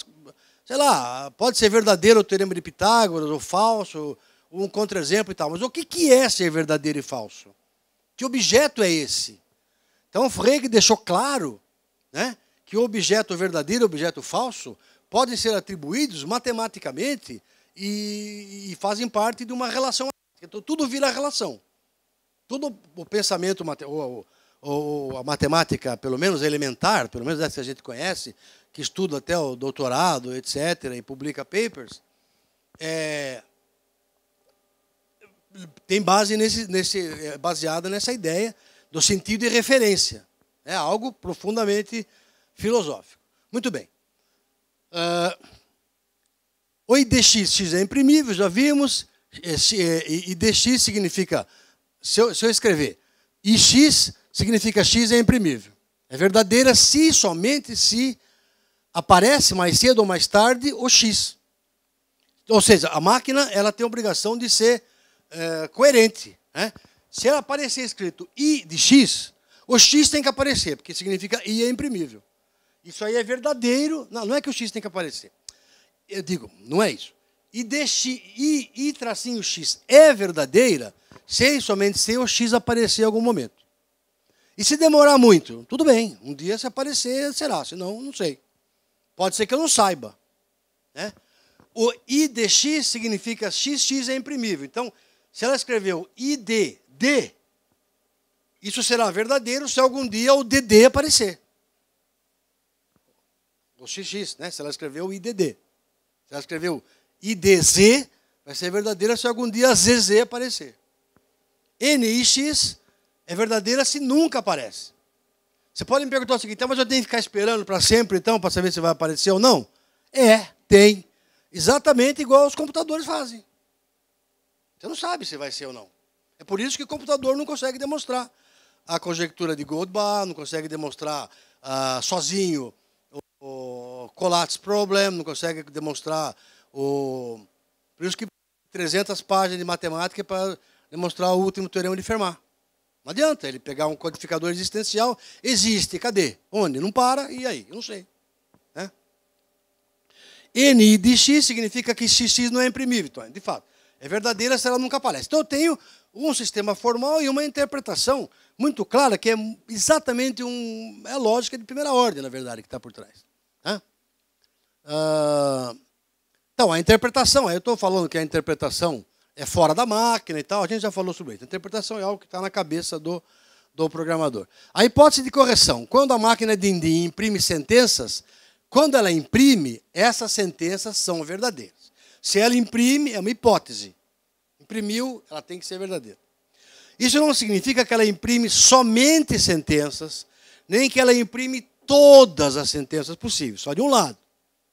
sei lá, pode ser verdadeiro o teorema de Pitágoras, ou falso, ou um contra-exemplo e tal. Mas o que é ser verdadeiro e falso? Que objeto é esse? Então, Frege deixou claro né, que o objeto verdadeiro e o objeto falso podem ser atribuídos matematicamente e, e fazem parte de uma relação. Então, tudo vira relação. todo o pensamento, ou, ou a matemática, pelo menos elementar, pelo menos essa que a gente conhece, que estuda até o doutorado, etc., e publica papers, é, tem base nesse, nesse, é, baseada nessa ideia do sentido e referência. É algo profundamente filosófico. Muito bem. Uh, o IDX, X é imprimível, já vimos. IDX é, é, significa, se eu, se eu escrever, IX significa X é imprimível. É verdadeira se somente se aparece mais cedo ou mais tarde o X. Ou seja, a máquina ela tem a obrigação de ser é, coerente. Né? Se ela aparecer escrito I de X, o X tem que aparecer, porque significa I é imprimível. Isso aí é verdadeiro. Não, não é que o X tem que aparecer eu digo, não é isso. E deste i, i tracinho x é verdadeira sem somente se o x aparecer em algum momento. E se demorar muito, tudo bem. Um dia se aparecer, será. Senão, não sei. Pode ser que eu não saiba. Né? O i de x significa xx é imprimível. Então, se ela escreveu id, d, isso será verdadeiro se algum dia o dd aparecer. O xx, né? se ela escreveu idd. Já escreveu IDZ, vai ser verdadeira se algum dia ZZ aparecer. NIX é verdadeira se nunca aparece. Você pode me perguntar o seguinte, então, mas eu tenho que ficar esperando para sempre, então, para saber se vai aparecer ou não? É, tem. Exatamente igual os computadores fazem. Você não sabe se vai ser ou não. É por isso que o computador não consegue demonstrar a conjectura de Goldbach, não consegue demonstrar ah, sozinho o collapse problem, não consegue demonstrar o... Por isso que 300 páginas de matemática para demonstrar o último teorema de Fermat. Não adianta ele pegar um codificador existencial, existe, cadê? Onde? Não para, e aí? Eu não sei. Né? N de X significa que XX não é imprimível, então, de fato. É verdadeira se ela nunca aparece. Então eu tenho um sistema formal e uma interpretação muito clara, que é exatamente um, é lógica de primeira ordem, na verdade, que está por trás. Ah, então, a interpretação, eu estou falando que a interpretação é fora da máquina e tal, a gente já falou sobre isso. A interpretação é algo que está na cabeça do, do programador. A hipótese de correção, quando a máquina Dindim imprime sentenças, quando ela imprime, essas sentenças são verdadeiras. Se ela imprime, é uma hipótese. Imprimiu, ela tem que ser verdadeira. Isso não significa que ela imprime somente sentenças, nem que ela imprime todas as sentenças possíveis, só de um lado.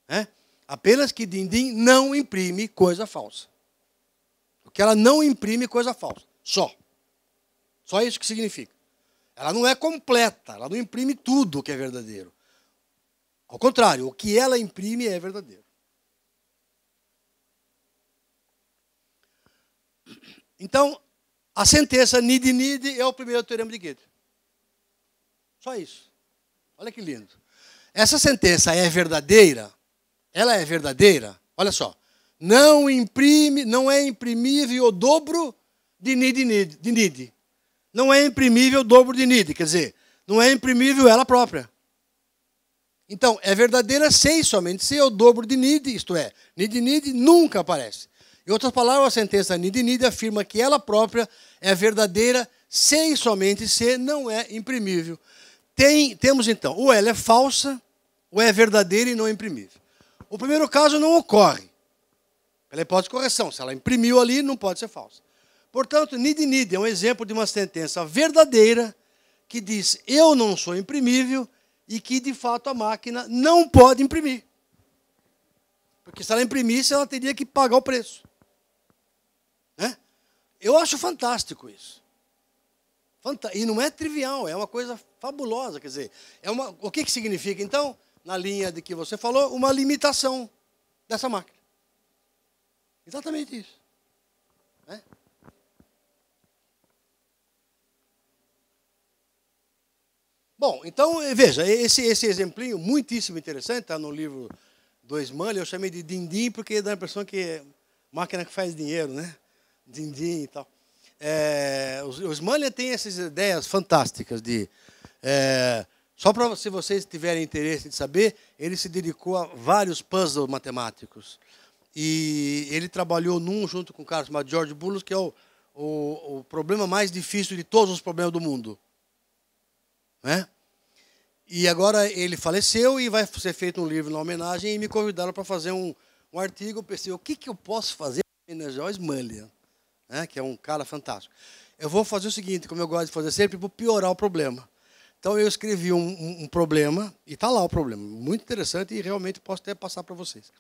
Né? Apenas que Dindim não imprime coisa falsa. Porque ela não imprime coisa falsa. Só. Só isso que significa. Ela não é completa, ela não imprime tudo o que é verdadeiro. Ao contrário, o que ela imprime é verdadeiro. Então, a sentença nid nid é o primeiro teorema de Goethe. Só isso. Olha que lindo. Essa sentença é verdadeira ela é verdadeira, olha só, não imprime, não é imprimível o dobro de nid, nid, de nid. Não é imprimível o dobro de nid, quer dizer, não é imprimível ela própria. Então, é verdadeira sem somente se é o dobro de nid, isto é, nid, nid nunca aparece. Em outras palavras, a sentença nid, nid afirma que ela própria é verdadeira sem somente se não é imprimível. Tem, temos então, ou ela é falsa, ou é verdadeira e não é imprimível. O primeiro caso não ocorre. ela é hipótese de correção, se ela imprimiu ali, não pode ser falsa. Portanto, nid nid é um exemplo de uma sentença verdadeira que diz eu não sou imprimível e que de fato a máquina não pode imprimir. Porque se ela imprimisse, ela teria que pagar o preço. Né? Eu acho fantástico isso. E não é trivial, é uma coisa fabulosa. Quer dizer, é uma, o que, que significa? Então, na linha de que você falou, uma limitação dessa máquina. Exatamente isso. Né? Bom, então eh, veja, esse, esse exemplinho muitíssimo interessante, está no livro do Smully, eu chamei de Dindim porque dá a impressão que é máquina que faz dinheiro, né? Dindim e tal. É, o Smully tem essas ideias fantásticas de é, só para se vocês tiverem interesse de saber, ele se dedicou a vários puzzles matemáticos. E ele trabalhou num junto com um cara chamado George Bulos, que é o, o, o, problema mais difícil de todos os problemas do mundo. Né? E agora ele faleceu e vai ser feito um livro na homenagem. E me convidaram para fazer um, um artigo. Eu pensei, o que, que eu posso fazer para homenagear o Smanlia, né? que é um cara fantástico. Eu vou fazer o seguinte, como eu gosto de fazer sempre, vou piorar o problema. Então eu escrevi um, um, problema, e está lá o problema, muito interessante e realmente posso até passar para vocês.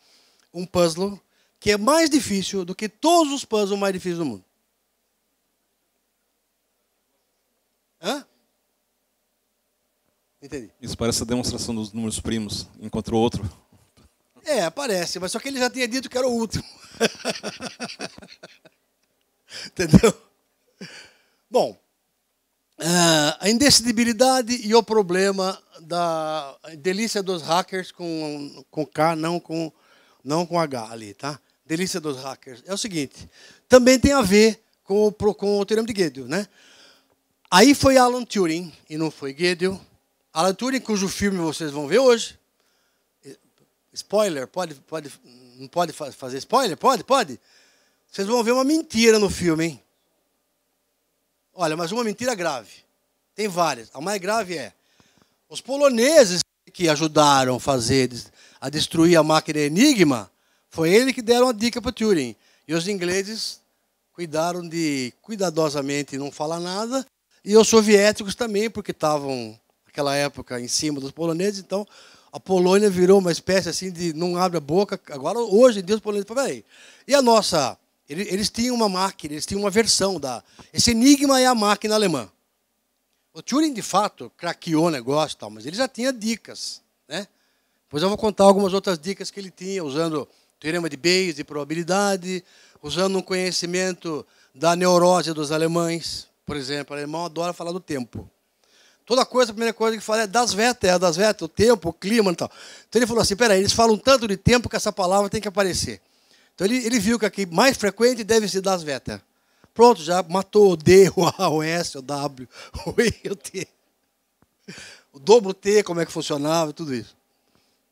Um puzzle que é mais difícil do que todos os puzzles mais difíceis do mundo. Hã? Entendi. Isso parece a demonstração dos números primos. Encontrou outro. É, parece, mas só que ele já tinha dito que era o último. Entendeu? Bom, ah, a indecidibilidade e o problema da delícia dos hackers com, com K, não com, não com H ali, tá? Delícia dos hackers. É o seguinte, também tem a ver com o, com o teorema de Gödel, né? Aí foi Alan Turing, e não foi Gödel. Alan Turing, cujo filme vocês vão ver hoje. Spoiler, pode, pode, não pode fazer spoiler? Pode, pode. Vocês vão ver uma mentira no filme, hein? Olha, mas uma mentira grave. Tem várias. A mais grave é os poloneses que ajudaram a fazer a destruir a máquina Enigma, foi ele que deram a dica para Turing. E os ingleses cuidaram de cuidadosamente não falar nada, e os soviéticos também, porque estavam naquela época em cima dos poloneses, então a Polônia virou uma espécie assim de não abre a boca. Agora, hoje em dia, os poloneses falam, e a nossa eles tinham uma máquina, eles tinham uma versão da. Esse enigma é a máquina alemã. O Turing, de fato, craqueou o negócio tal, mas ele já tinha dicas. Né? Depois eu vou contar algumas outras dicas que ele tinha, usando o teorema de Bayes, de probabilidade, usando um conhecimento da neurose dos alemães. Por exemplo, o alemão adora falar do tempo. Toda coisa, a primeira coisa que fala é das vetas, é das vetas, o tempo, o clima e tal. Então ele falou assim: peraí, eles falam tanto de tempo que essa palavra tem que aparecer. Então ele, ele viu que aqui mais frequente deve ser das vetas. Pronto, já matou o D, o A, o S, o W, o E, o T. O dobro T, como é que funcionava, tudo isso.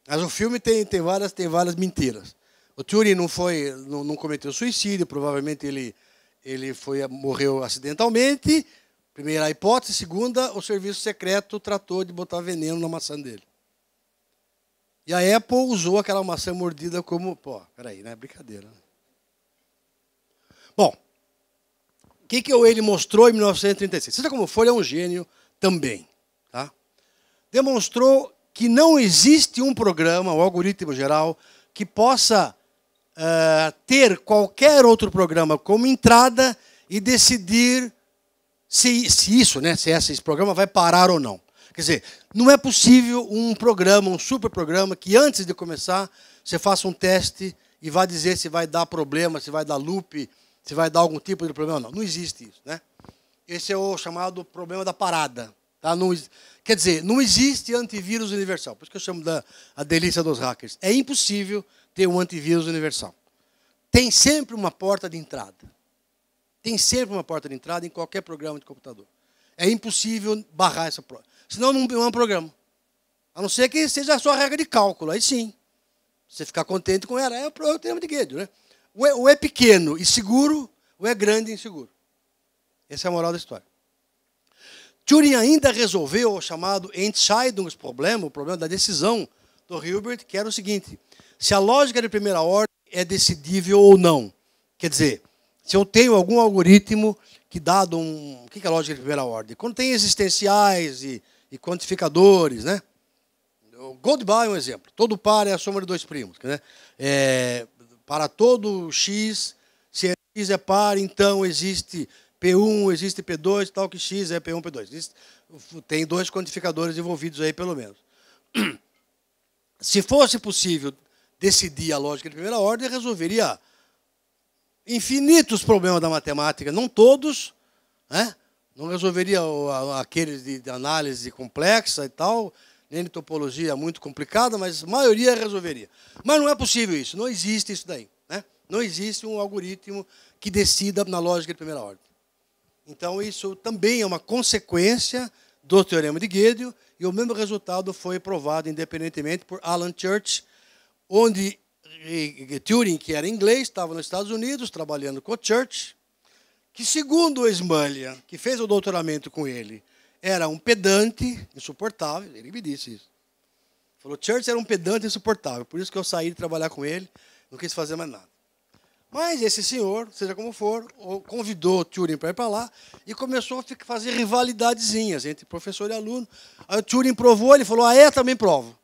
Mas o filme tem, tem, várias, tem várias mentiras. O Turing não, foi, não, não cometeu suicídio, provavelmente ele, ele foi, morreu acidentalmente. Primeira hipótese. Segunda, o serviço secreto tratou de botar veneno na maçã dele. E a Apple usou aquela maçã mordida como. Pô, peraí, né? Brincadeira. Né? Bom, o que, que ele mostrou em 1936? Seja como for, ele é um gênio também. Tá? Demonstrou que não existe um programa, um algoritmo geral, que possa uh, ter qualquer outro programa como entrada e decidir se, se isso, né, se esse programa vai parar ou não. Quer dizer, não é possível um programa, um super programa, que antes de começar você faça um teste e vá dizer se vai dar problema, se vai dar loop, se vai dar algum tipo de problema não. Não existe isso, né? Esse é o chamado problema da parada. Tá? Não, quer dizer, não existe antivírus universal. Por isso que eu chamo da a delícia dos hackers. É impossível ter um antivírus universal. Tem sempre uma porta de entrada. Tem sempre uma porta de entrada em qualquer programa de computador. É impossível barrar essa porta senão não, não programa. A não ser que seja a sua regra de cálculo, aí sim. Você ficar contente com ela, é o é termo de Guedes, né? Ou é, é pequeno e seguro, ou é grande e inseguro. Essa é a moral da história. Turing ainda resolveu o chamado Entscheidungsproblema, o problema da decisão do Hilbert, que era o seguinte: se a lógica de primeira ordem é decidível ou não. Quer dizer, se eu tenho algum algoritmo que dado um. O que é a lógica de primeira ordem? Quando tem existenciais e e quantificadores, né? O Goldbach é um exemplo. Todo par é a soma de dois primos. Né? É, para todo x, se é x é par, então existe P1, existe P2, tal que x é P1, P2. Existe, tem dois quantificadores envolvidos aí, pelo menos. Se fosse possível decidir a lógica de primeira ordem, resolveria infinitos problemas da matemática. Não todos, né? Não resolveria aqueles de análise complexa e tal, nem de topologia muito complicada, mas a maioria resolveria. Mas não é possível isso, não existe isso daí. Né? Não existe um algoritmo que decida na lógica de primeira ordem. Então, isso também é uma consequência do Teorema de Gödel, e o mesmo resultado foi provado independentemente por Alan Church, onde Turing, que era inglês, estava nos Estados Unidos trabalhando com Church, que, segundo Esmalha, que fez o doutoramento com ele, era um pedante insuportável. Ele me disse isso. Falou, Church era um pedante insuportável, por isso que eu saí de trabalhar com ele, não quis fazer mais nada. Mas esse senhor, seja como for, convidou Turing para ir para lá e começou a fazer rivalidadezinhas entre professor e aluno. Aí o Turing provou, ele falou, ah, é, também provo.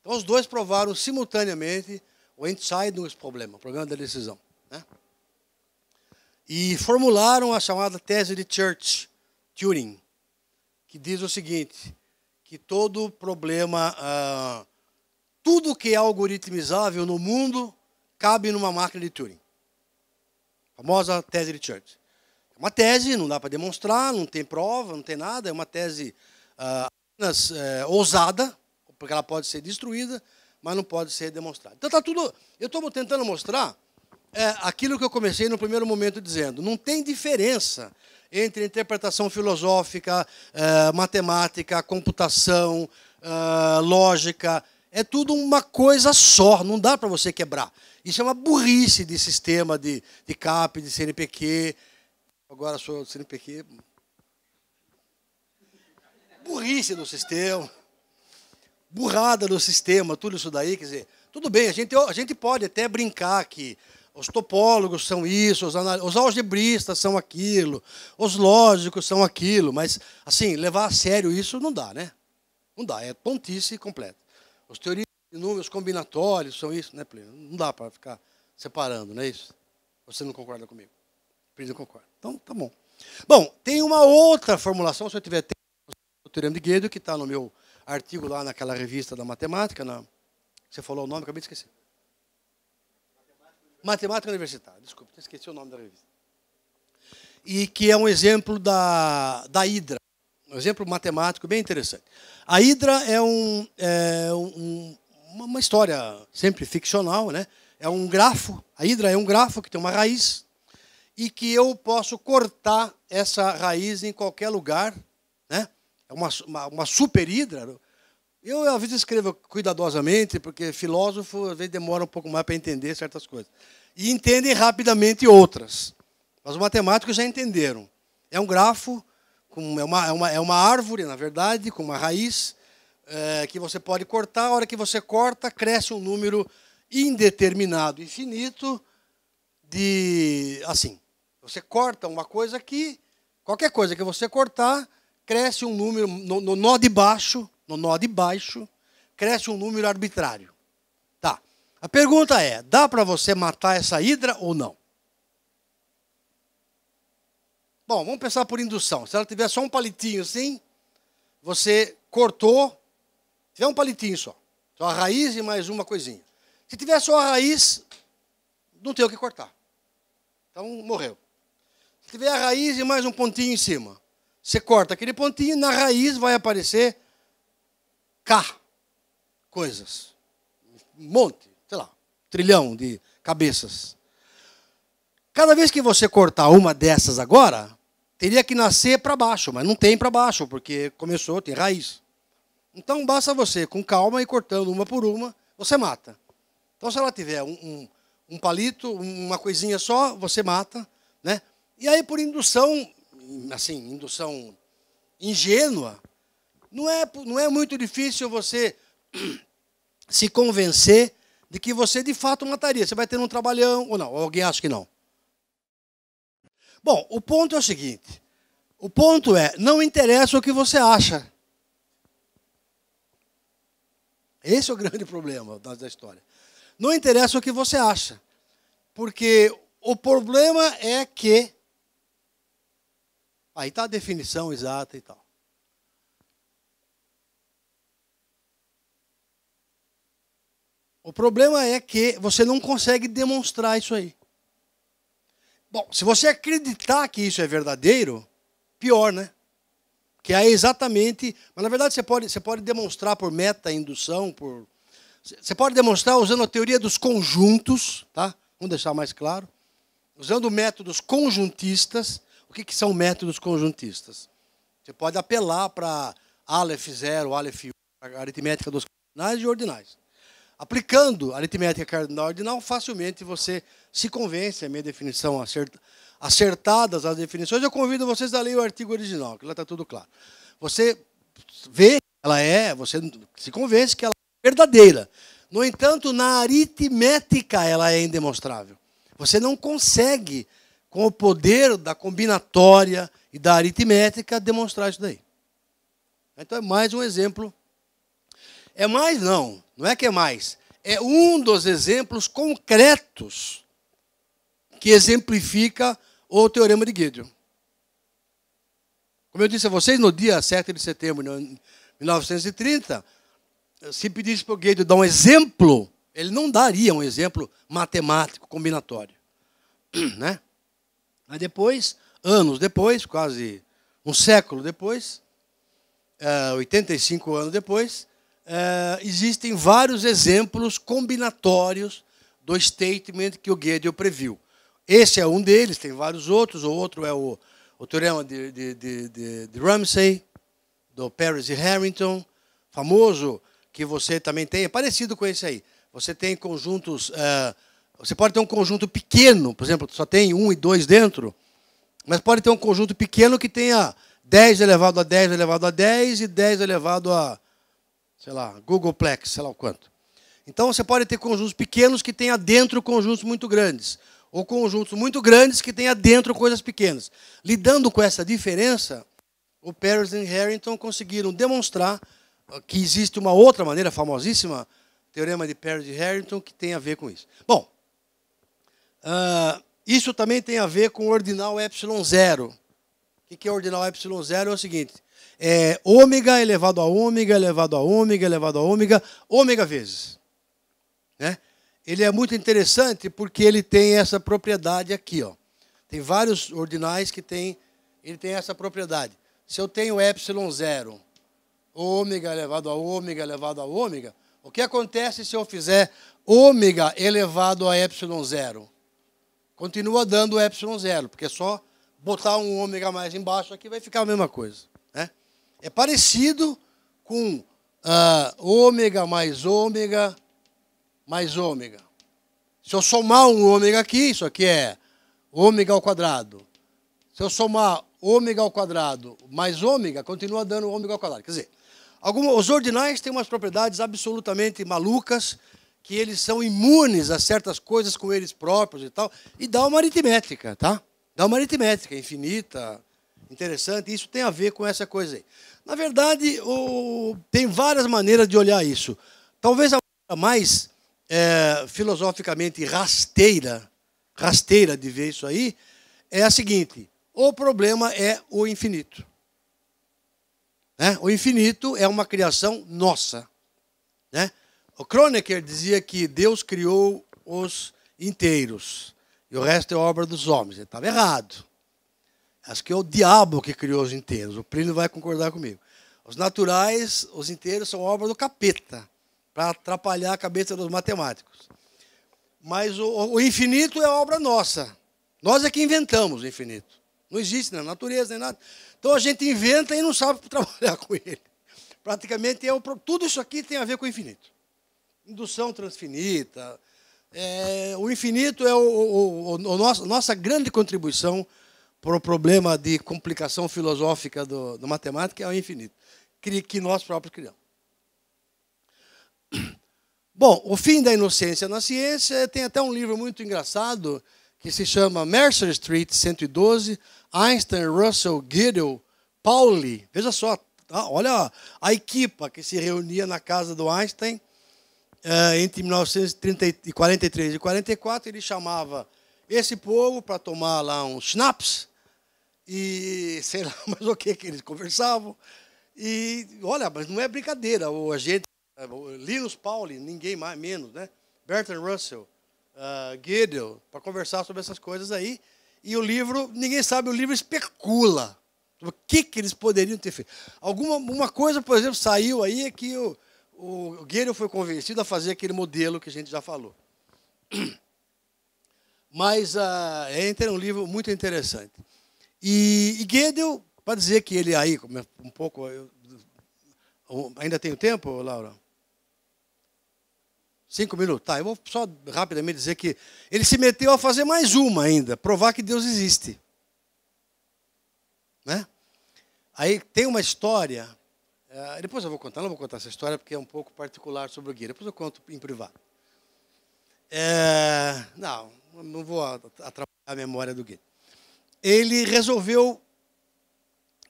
Então os dois provaram simultaneamente o entscheidungsproblema, o problema da decisão. Né? e formularam a chamada tese de Church-Turing, que diz o seguinte, que todo problema, ah, tudo que é algoritmizável no mundo cabe numa máquina de Turing. A famosa tese de Church. É uma tese, não dá para demonstrar, não tem prova, não tem nada, é uma tese ah, apenas é, ousada, porque ela pode ser destruída, mas não pode ser demonstrada. Então está tudo. Eu estou tentando mostrar é aquilo que eu comecei no primeiro momento dizendo. Não tem diferença entre interpretação filosófica, é, matemática, computação, é, lógica. É tudo uma coisa só, não dá para você quebrar. Isso é uma burrice de sistema de, de CAP, de CNPq. Agora sou CNPq. Burrice do sistema. Burrada do sistema, tudo isso daí. Quer dizer, tudo bem, a gente, a gente pode até brincar que os topólogos são isso, os, anal... os algebristas são aquilo, os lógicos são aquilo, mas, assim, levar a sério isso não dá, né? Não dá, é pontice completa. Os teorias de números combinatórios são isso, né, Plínio? Não dá para ficar separando, não é isso? Você não concorda comigo? Plínio concorda. Então, tá bom. Bom, tem uma outra formulação, se eu tiver tempo, o Teorema de Guedes, que está no meu artigo lá naquela revista da matemática, na... você falou o nome, acabei de esquecer. Matemática Universitária, desculpa, esqueci o nome da revista. E que é um exemplo da, da Hidra, um exemplo matemático bem interessante. A Hidra é, um, é um, uma história sempre ficcional, né? é um grafo, a Hidra é um grafo que tem uma raiz e que eu posso cortar essa raiz em qualquer lugar. Né? É uma, uma, uma super Hidra, eu, às vezes, escrevo cuidadosamente, porque filósofo, às vezes, demora um pouco mais para entender certas coisas. E entendem rapidamente outras. Mas os matemáticos já entenderam. É um grafo, com, é, uma, é, uma, é uma árvore, na verdade, com uma raiz, é, que você pode cortar. A hora que você corta, cresce um número indeterminado, infinito, de. Assim. Você corta uma coisa aqui, qualquer coisa que você cortar, cresce um número no, no nó de baixo no nó de baixo, cresce um número arbitrário. Tá. A pergunta é: dá para você matar essa hidra ou não? Bom, vamos pensar por indução. Se ela tiver só um palitinho assim, você cortou, tiver um palitinho só. Só a raiz e mais uma coisinha. Se tiver só a raiz, não tem o que cortar. Então morreu. Se tiver a raiz e mais um pontinho em cima, você corta aquele pontinho, na raiz vai aparecer coisas. Um monte, sei lá, trilhão de cabeças. Cada vez que você cortar uma dessas agora, teria que nascer para baixo, mas não tem para baixo, porque começou, tem raiz. Então basta você, com calma e cortando uma por uma, você mata. Então se ela tiver um, um, um palito, uma coisinha só, você mata, né? E aí por indução, assim, indução ingênua, não é, não é muito difícil você se convencer de que você de fato mataria. Você vai ter um trabalhão ou não? Alguém acha que não? Bom, o ponto é o seguinte: o ponto é, não interessa o que você acha. Esse é o grande problema da história. Não interessa o que você acha, porque o problema é que. Aí está a definição exata e tal. O problema é que você não consegue demonstrar isso aí. Bom, se você acreditar que isso é verdadeiro, pior, né? Que é exatamente. Mas na verdade você pode, você pode demonstrar por meta-indução, por. Você pode demonstrar usando a teoria dos conjuntos, tá? Vamos deixar mais claro. Usando métodos conjuntistas. O que, que são métodos conjuntistas? Você pode apelar para Aleph 0, Aleph 1, aritmética dos cardinais e ordinais. Aplicando aritmética cardinal ordinal, facilmente você se convence, a minha definição acertadas as definições. Eu convido vocês a ler o artigo original, que lá está tudo claro. Você vê que ela é, você se convence que ela é verdadeira. No entanto, na aritmética ela é indemonstrável. Você não consegue, com o poder da combinatória e da aritmética, demonstrar isso daí. Então é mais um exemplo. É mais não. Não é que é mais. É um dos exemplos concretos que exemplifica o teorema de Gideon. Como eu disse a vocês, no dia 7 de setembro de 1930, se pedisse para o Gideon dar um exemplo, ele não daria um exemplo matemático, combinatório. Né? Mas depois, anos depois, quase um século depois, 85 eh, anos depois, eh, existem vários exemplos combinatórios do statement que o Gödel previu. Esse é um deles, tem vários outros. O outro é o, o teorema de, de, de, de Ramsey, do Paris e Harrington, famoso, que você também tem. É parecido com esse aí. Você tem conjuntos. Eh, você pode ter um conjunto pequeno, por exemplo, só tem um e dois dentro, mas pode ter um conjunto pequeno que tenha 10 elevado a 10 elevado a 10 e 10 elevado a sei lá, Googleplex, sei lá o quanto. Então você pode ter conjuntos pequenos que tenha dentro conjuntos muito grandes, ou conjuntos muito grandes que tenha dentro coisas pequenas. Lidando com essa diferença, o Paris e Harrington conseguiram demonstrar que existe uma outra maneira famosíssima, teorema de Paris e Harrington, que tem a ver com isso. Bom, uh, isso também tem a ver com o ordinal epsilon zero. O que é ordinal epsilon zero? É o seguinte, é, ômega elevado a ômega, elevado a ômega, elevado a ômega, ômega vezes. Né? Ele é muito interessante porque ele tem essa propriedade aqui. Ó. Tem vários ordinais que tem, ele tem essa propriedade. Se eu tenho epsilon zero, ômega elevado a ômega elevado a ômega, o que acontece se eu fizer ômega elevado a epsilon zero? Continua dando epsilon zero, porque é só botar um ômega mais embaixo aqui vai ficar a mesma coisa. É parecido com uh, ômega mais ômega mais ômega. Se eu somar um ômega aqui, isso aqui é ômega ao quadrado. Se eu somar ômega ao quadrado mais ômega, continua dando ômega ao quadrado. Quer dizer, os ordinais têm umas propriedades absolutamente malucas, que eles são imunes a certas coisas com eles próprios e tal, e dá uma aritmética, tá? Dá uma aritmética infinita, Interessante, isso tem a ver com essa coisa aí. Na verdade, o, tem várias maneiras de olhar isso. Talvez a mais é, filosoficamente rasteira, rasteira de ver isso aí, é a seguinte: o problema é o infinito. Né? O infinito é uma criação nossa. Né? O Kronecker dizia que Deus criou os inteiros e o resto é obra dos homens. Ele estava errado. Acho que é o diabo que criou os inteiros. O Plínio vai concordar comigo. Os naturais, os inteiros, são obra do capeta, para atrapalhar a cabeça dos matemáticos. Mas o, o, infinito é obra nossa. Nós é que inventamos o infinito. Não existe na né? natureza nem nada. Então a gente inventa e não sabe trabalhar com ele. Praticamente é tudo isso aqui tem a ver com o infinito. Indução transfinita. É, o infinito é o, o, o nosso, nossa grande contribuição para o problema de complicação filosófica do, do matemática é o infinito, que, que nós próprios criamos. Bom, o fim da inocência na ciência tem até um livro muito engraçado que se chama Mercer Street 112, Einstein, Russell, Gödel, Pauli. Veja só, tá? olha a equipa que se reunia na casa do Einstein eh, entre 1943 e 44, ele chamava esse povo para tomar lá um schnapps e sei lá mais o que que eles conversavam. E olha, mas não é brincadeira, o agente Linus Pauling, ninguém mais, menos, né? Bertrand Russell, uh, Gödel, para conversar sobre essas coisas aí. E o livro, ninguém sabe, o livro especula o que, que eles poderiam ter feito. Alguma uma coisa, por exemplo, saiu aí é que o, o Gödel foi convencido a fazer aquele modelo que a gente já falou. Mas uh, é um livro muito interessante. E, e Guedel, para dizer que ele aí, é um pouco. Eu, ainda tenho tempo, Laura? Cinco minutos. Tá, eu vou só rapidamente dizer que ele se meteu a fazer mais uma ainda, provar que Deus existe. Né? Aí tem uma história. Eh, depois eu vou contar, não vou contar essa história porque é um pouco particular sobre o guia. Depois eu conto em privado. É, não, não vou atrapalhar a memória do guia ele resolveu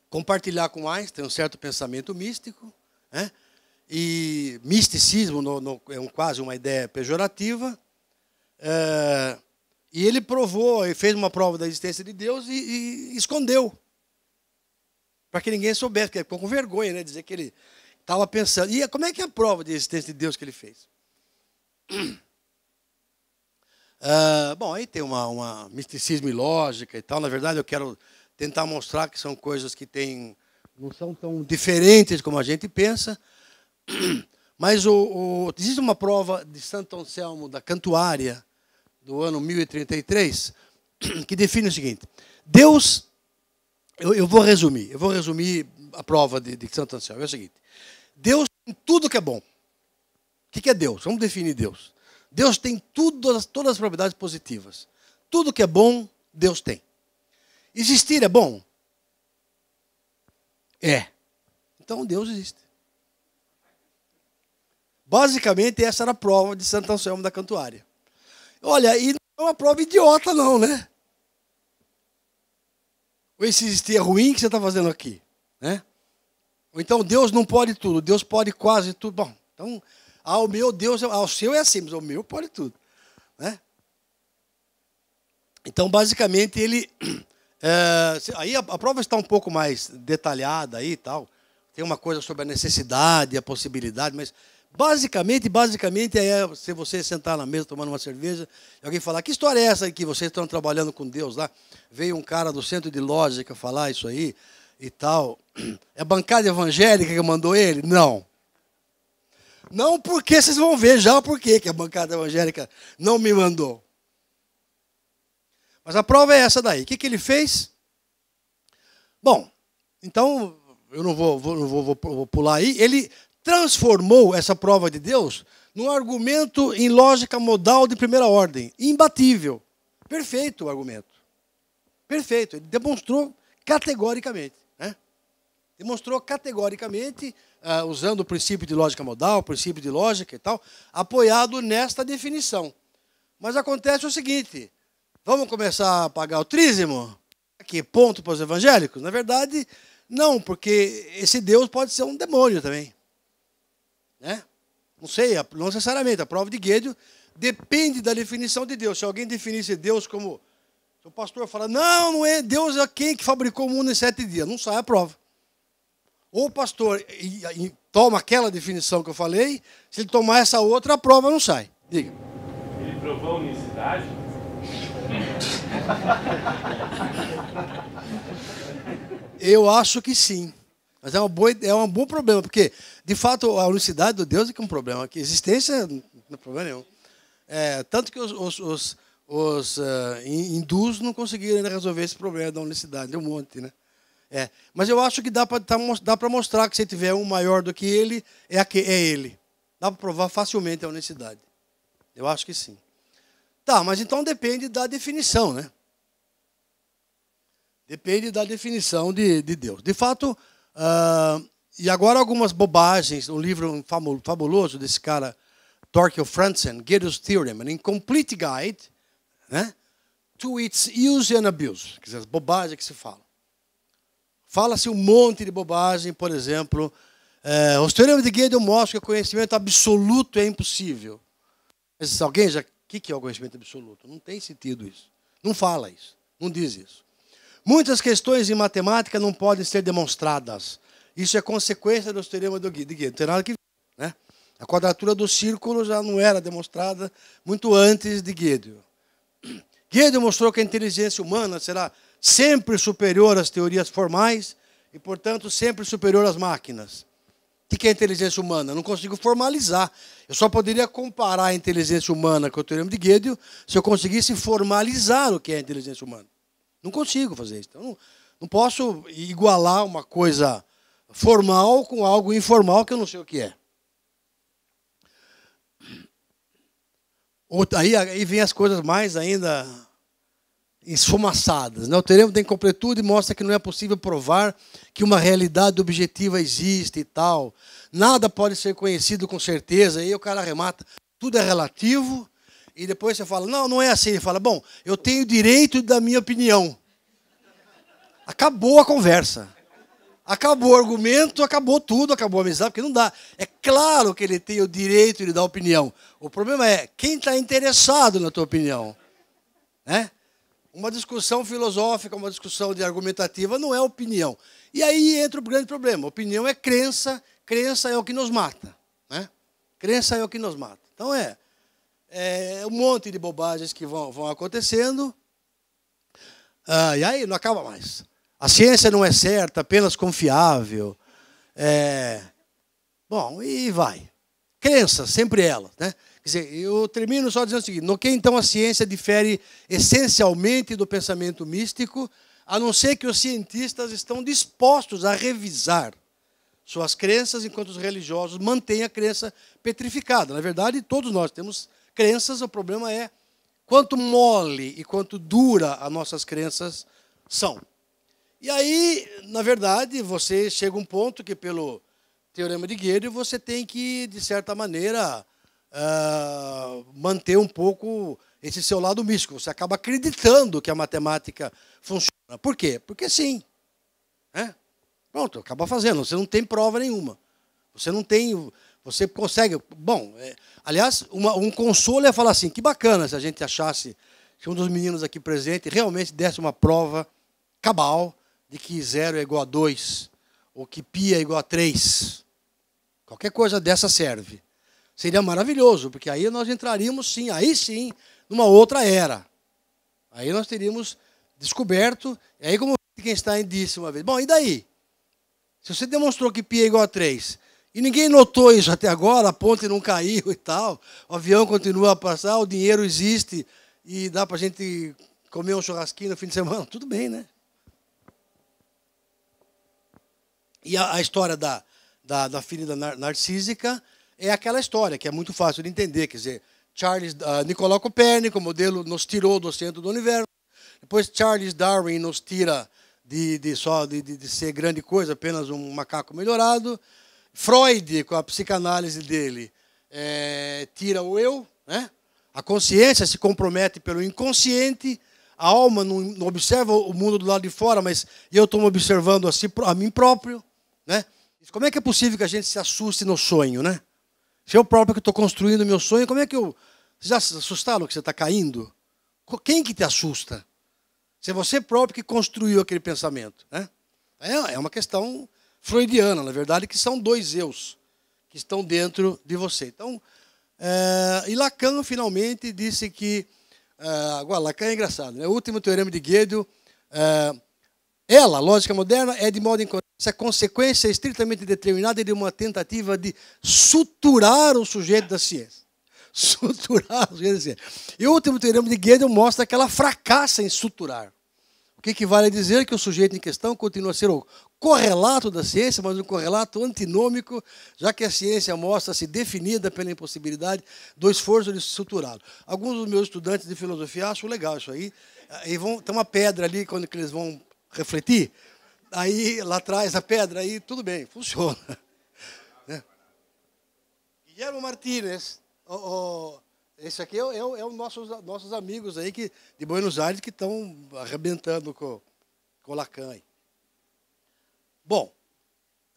compartilhar com Einstein um certo pensamento místico, né? e misticismo no, no, é um, quase uma ideia pejorativa, é, e ele provou, e fez uma prova da existência de Deus e, e escondeu, para que ninguém soubesse, porque ficou com vergonha, né? dizer que ele estava pensando. E como é que é a prova da existência de Deus que ele fez? Ah, bom, aí tem uma, uma misticismo e lógica e tal. Na verdade, eu quero tentar mostrar que são coisas que têm, não são tão diferentes como a gente pensa. Mas o, o, existe uma prova de Santo Anselmo da Cantuária, do ano 1033, que define o seguinte: Deus. Eu, eu vou resumir, eu vou resumir a prova de, de Santo Anselmo. É o seguinte: Deus em tudo que é bom. O que é Deus? Vamos definir Deus. Deus tem tudo, todas as propriedades positivas. Tudo que é bom, Deus tem. Existir é bom? É. Então Deus existe. Basicamente, essa era a prova de Santo Anselmo da Cantuária. Olha, e não é uma prova idiota, não, né? Ou esse existir é ruim que você está fazendo aqui, né? Ou então Deus não pode tudo, Deus pode quase tudo. Bom, então ao ah, meu Deus, ao ah, seu é assim, mas ao meu pode tudo. Né? Então, basicamente, ele. É, aí a, a, prova está um pouco mais detalhada aí tal. Tem uma coisa sobre a necessidade, a possibilidade, mas basicamente, basicamente é se você sentar na mesa tomando uma cerveja e alguém falar, que história é essa que vocês estão trabalhando com Deus lá? Veio um cara do centro de lógica falar isso aí e tal. É a bancada evangélica que mandou ele? Não. Não porque vocês vão ver já porquê que a bancada evangélica não me mandou. Mas a prova é essa daí. O que, que ele fez? Bom, então eu não vou, vou, vou, vou pular aí. Ele transformou essa prova de Deus num argumento em lógica modal de primeira ordem, imbatível. Perfeito o argumento. Perfeito. Ele demonstrou categoricamente. Né? Demonstrou categoricamente uh, usando o princípio de lógica modal, o princípio de lógica e tal, apoiado nesta definição. Mas acontece o seguinte: vamos começar a pagar o trízimo? Aqui, ponto para os evangélicos? Na verdade, não, porque esse Deus pode ser um demônio também. Né? Não sei, não necessariamente. A prova de Guedes depende da definição de Deus. Se alguém definisse Deus como. Se o pastor fala, não, não é Deus é quem que fabricou o mundo em sete dias, não sai a prova. Ou o pastor e, e toma aquela definição que eu falei, se ele tomar essa outra, a prova não sai. Diga. Ele provou a unicidade? eu acho que sim. Mas é, uma boa, é um bom problema, porque, de fato, a unicidade do Deus é que é um problema. A existência não é problema nenhum. É, tanto que os, os, os, os uh, hindus não conseguiram resolver esse problema da unicidade. Deu um monte, né? É, mas eu acho que dá para tá, mostrar que se tiver um maior do que ele, é, que, é ele. Dá para provar facilmente a honestidade. Eu acho que sim. Tá, mas então depende da definição, né? Depende da definição de, de Deus. De fato, uh, e agora algumas bobagens, um livro fabuloso desse cara, Torquil Franzen, Gettys Theorem, An Incomplete Guide né, to Its Use and Abuse, quer dizer, as bobagens que se falam. Fala-se um monte de bobagem, por exemplo. É, os teoremas de Gödel mostram que o conhecimento absoluto é impossível. Mas alguém já. O que é o conhecimento absoluto? Não tem sentido isso. Não fala isso. Não diz isso. Muitas questões em matemática não podem ser demonstradas. Isso é consequência dos teoremas de Gödel. Não tem nada que ver. Né? A quadratura do círculo já não era demonstrada muito antes de Gödel. Gödel mostrou que a inteligência humana será sempre superior às teorias formais e, portanto, sempre superior às máquinas. O que é inteligência humana? Eu não consigo formalizar. Eu só poderia comparar a inteligência humana com o teorema de Gödel se eu conseguisse formalizar o que é a inteligência humana. Não consigo fazer isso. Então, não, não posso igualar uma coisa formal com algo informal que eu não sei o que é. Aí, aí vem as coisas mais ainda esfumaçadas. Né? O tem completude e mostra que não é possível provar que uma realidade objetiva existe e tal. Nada pode ser conhecido com certeza. E aí o cara arremata, tudo é relativo. E depois você fala, não, não é assim. Ele fala, bom, eu tenho direito da minha opinião. Acabou a conversa. Acabou o argumento, acabou tudo, acabou a amizade, porque não dá. É claro que ele tem o direito de dar opinião. O problema é quem está interessado na tua opinião. Né? Uma discussão filosófica, uma discussão de argumentativa não é opinião. E aí entra o grande problema. Opinião é crença, crença é o que nos mata. Né? Crença é o que nos mata. Então é, é um monte de bobagens que vão, vão acontecendo. Ah, e aí não acaba mais. A ciência não é certa, apenas confiável. É, bom, e vai. Crença, sempre ela. Né? Quer dizer, eu termino só dizendo o seguinte: no que então a ciência difere essencialmente do pensamento místico, a não ser que os cientistas estão dispostos a revisar suas crenças, enquanto os religiosos mantêm a crença petrificada. Na verdade, todos nós temos crenças, o problema é quanto mole e quanto dura as nossas crenças são. E aí, na verdade, você chega a um ponto que, pelo teorema de Gödel, você tem que, de certa maneira, uh, manter um pouco esse seu lado místico. Você acaba acreditando que a matemática funciona. Por quê? Porque sim. É? Pronto, acaba fazendo. Você não tem prova nenhuma. Você não tem. Você consegue. Bom, é, aliás, uma, um consolo é falar assim: que bacana se a gente achasse que um dos meninos aqui presente realmente desse uma prova cabal de que zero é igual a 2, ou que pi é igual a 3. Qualquer coisa dessa serve. Seria maravilhoso, porque aí nós entraríamos sim, aí sim, numa outra era. Aí nós teríamos descoberto, e aí como Wittgenstein disse uma vez, bom, e daí? Se você demonstrou que pi é igual a 3, e ninguém notou isso até agora, a ponte não caiu e tal, o avião continua a passar, o dinheiro existe e dá para a gente comer um churrasquinho no fim de semana, tudo bem, né? E a, a história da, da, da filha da narcísica é aquela história que é muito fácil de entender. Quer dizer, Charles uh, Nicolau Copérnico, modelo, nos tirou do centro do universo. Depois Charles Darwin nos tira de, de só de, de, ser grande coisa, apenas um macaco melhorado. Freud, com a psicanálise dele, é, tira o eu, né? A consciência se compromete pelo inconsciente. A alma não, não observa o mundo do lado de fora, mas eu estou observando a, si, a mim próprio, né? Como é que é possível que a gente se assuste no sonho, né? Se eu é próprio que estou construindo meu sonho, como é que eu. já se assustaram que você está caindo? Quem que te assusta? Se é você próprio que construiu aquele pensamento. Né? É, é uma questão freudiana, na verdade, que são dois eus que estão dentro de você. Então, é, e Lacan finalmente disse que. É, agora, Lacan é engraçado, né? o último teorema de Gödel. É, ela, a lógica moderna, é de modo incorreto. Essa consequência é estritamente determinada de uma tentativa de suturar o sujeito da ciência. Suturar o sujeito da ciência. E o último teorema de Gödel mostra que ela fracassa em suturar. O que equivale a dizer que o sujeito em questão continua a ser o correlato da ciência, mas um correlato antinômico, já que a ciência mostra-se definida pela impossibilidade do esforço de suturá lo Alguns dos meus estudantes de filosofia acham legal isso aí, e vão tem uma pedra ali quando eles vão refletir. Aí lá atrás a pedra, aí tudo bem, funciona. Né? Guilherme Martínez, oh, oh, esse aqui é, é, é os nossos, nossos amigos aí que, de Buenos Aires que estão arrebentando com, com o Lacan. Aí. Bom,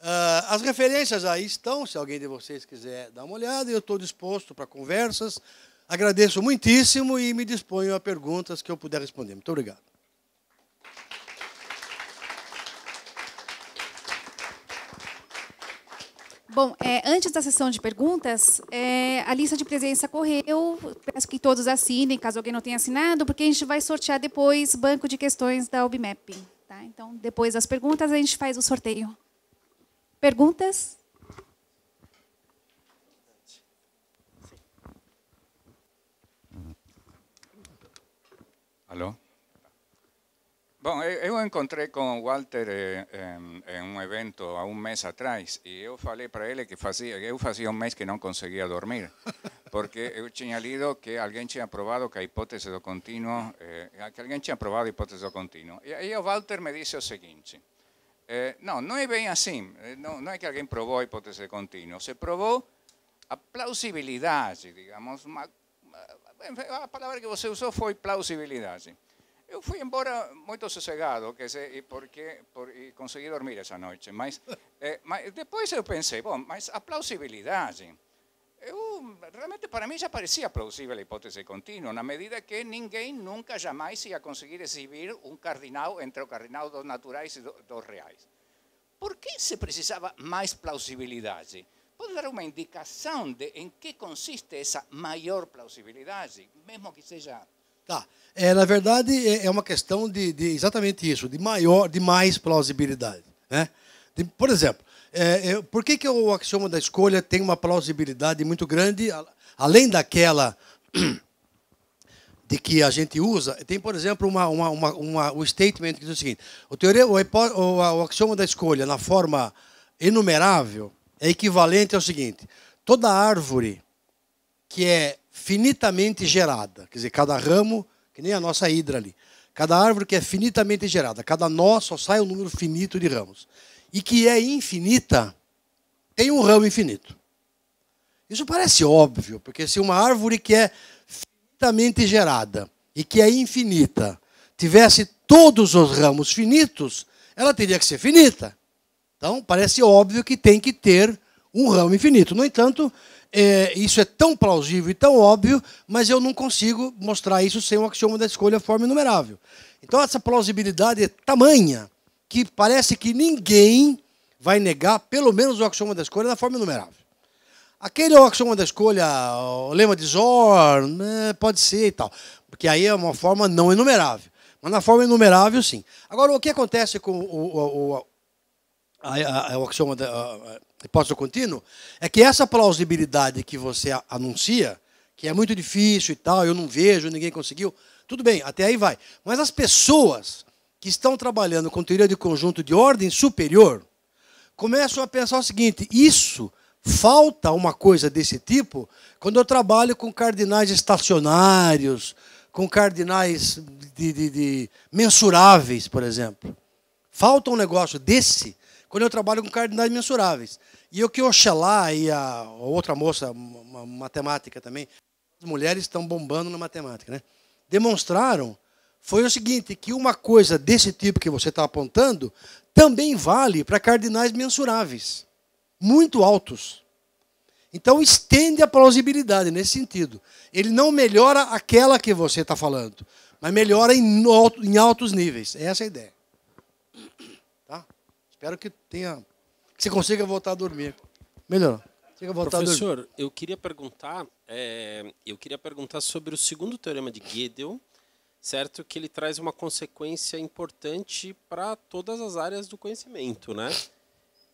Uh, as referências aí estão, se alguém de vocês quiser dar uma olhada, eu estou disposto para conversas. Agradeço muitíssimo e me disponho a perguntas que eu puder responder. Muito obrigado. Bom, é, antes da sessão de perguntas, é, a lista de presença correu. Peço que todos assinem, caso alguém não tenha assinado, porque a gente vai sortear depois banco de questões da UBMAP. Tá? Então, depois das perguntas, a gente faz o sorteio. Perguntas? Alô? Bom, eu encontrei com o Walter eh, em, em, um evento há um mês atrás e eu falei para ele que fazia, eu fazia um mês que não conseguia dormir, porque eu tinha lido que alguém tinha provado que a hipótese do contínuo, eh, que alguém tinha provado a hipótese do contínuo. E aí o Walter me disse o seguinte, eh, não, não é bem assim, eh, não, não é que alguém provou a hipótese do contínuo, se provou a plausibilidade, digamos, uma, a palavra que você usou foi plausibilidade. Eu fui embora muito sossegado, e porque por, e consegui dormir essa noite. Mas, é, eh, mas depois eu pensei, bom, mas a plausibilidade, eu, eh, uh, realmente para mim já parecia plausível a hipótese contínua, na medida que ninguém nunca jamais ia conseguir exibir um cardinal entre o cardinal dos naturais e dos reais. Por que se precisava mais plausibilidade? Pode dar uma indicação de em que consiste essa maior plausibilidade, mesmo que seja Tá. É, na verdade, é, é uma questão de, de exatamente isso, de maior, de mais plausibilidade. Né? De, por exemplo, é, é, por que, que o axioma da escolha tem uma plausibilidade muito grande, além daquela de que a gente usa? Tem, por exemplo, uma, uma, uma, uma um statement que diz o seguinte: o, teorema, o, o, o axioma da escolha, na forma enumerável, é equivalente ao seguinte: toda árvore que é finitamente gerada. Quer dizer, cada ramo, que nem a nossa hidra ali. Cada árvore que é finitamente gerada, cada nó só sai um número finito de ramos. E que é infinita, tem um ramo infinito. Isso parece óbvio, porque se uma árvore que é finitamente gerada e que é infinita tivesse todos os ramos finitos, ela teria que ser finita. Então, parece óbvio que tem que ter um ramo infinito. No entanto, é, isso é tão plausível e tão óbvio, mas eu não consigo mostrar isso sem o axioma da escolha forma inumerável. Então, essa plausibilidade é tamanha que parece que ninguém vai negar, pelo menos, o axioma da escolha da forma inumerável. Aquele é o axioma da escolha, o lema de Zorn, né, pode ser e tal, porque aí é uma forma não enumerável. Mas na forma enumerável, sim. Agora, o que acontece com o, o, o, a, a, a, o axioma da. A, hipótese do contínuo, é que essa plausibilidade que você anuncia, que é muito difícil e tal, eu não vejo, ninguém conseguiu, tudo bem, até aí vai. Mas as pessoas que estão trabalhando com teoria de conjunto de ordem superior começam a pensar o seguinte: isso falta uma coisa desse tipo quando eu trabalho com cardinais estacionários, com cardinais de, de, de mensuráveis, por exemplo. Falta um negócio desse quando eu trabalho com cardinais mensuráveis. E o que Oxalá e a outra moça, uma matemática também, as mulheres estão bombando na matemática, né? demonstraram foi o seguinte, que uma coisa desse tipo que você está apontando também vale para cardinais mensuráveis, muito altos. Então estende a plausibilidade nesse sentido. Ele não melhora aquela que você está falando, mas melhora em, altos níveis. Essa é a ideia. Tá? Espero que tenha você consiga voltar a dormir. Melhor. Professor, eu queria perguntar, é, eu queria perguntar sobre o segundo teorema de Gödel, certo? Que ele traz uma consequência importante para todas as áreas do conhecimento, né?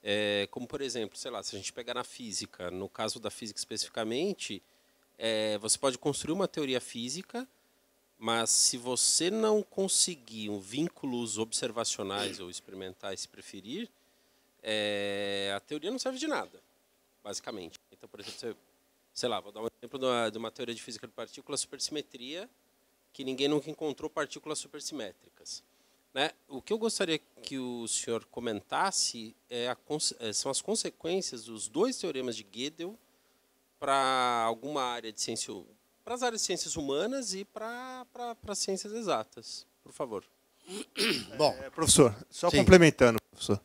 É, como por exemplo, sei lá, se a gente pegar na física, no caso da física especificamente, é, você pode construir uma teoria física, mas se você não conseguir um vínculos observacionais ou experimentais, se preferir, é, a teoria não serve de nada, basicamente. Então, por exemplo, você, sei lá, vou dar um exemplo de uma, de uma teoria de física de partículas, supersimetria, que ninguém nunca encontrou partículas supersimétricas. Né? O que eu gostaria que o senhor comentasse é a, é, são as consequências dos dois teoremas de Gödel para alguma área de ciência, para as áreas de ciências humanas e para, para, para ciências exatas, por favor. Bom, é, professor, só sim. complementando, professor.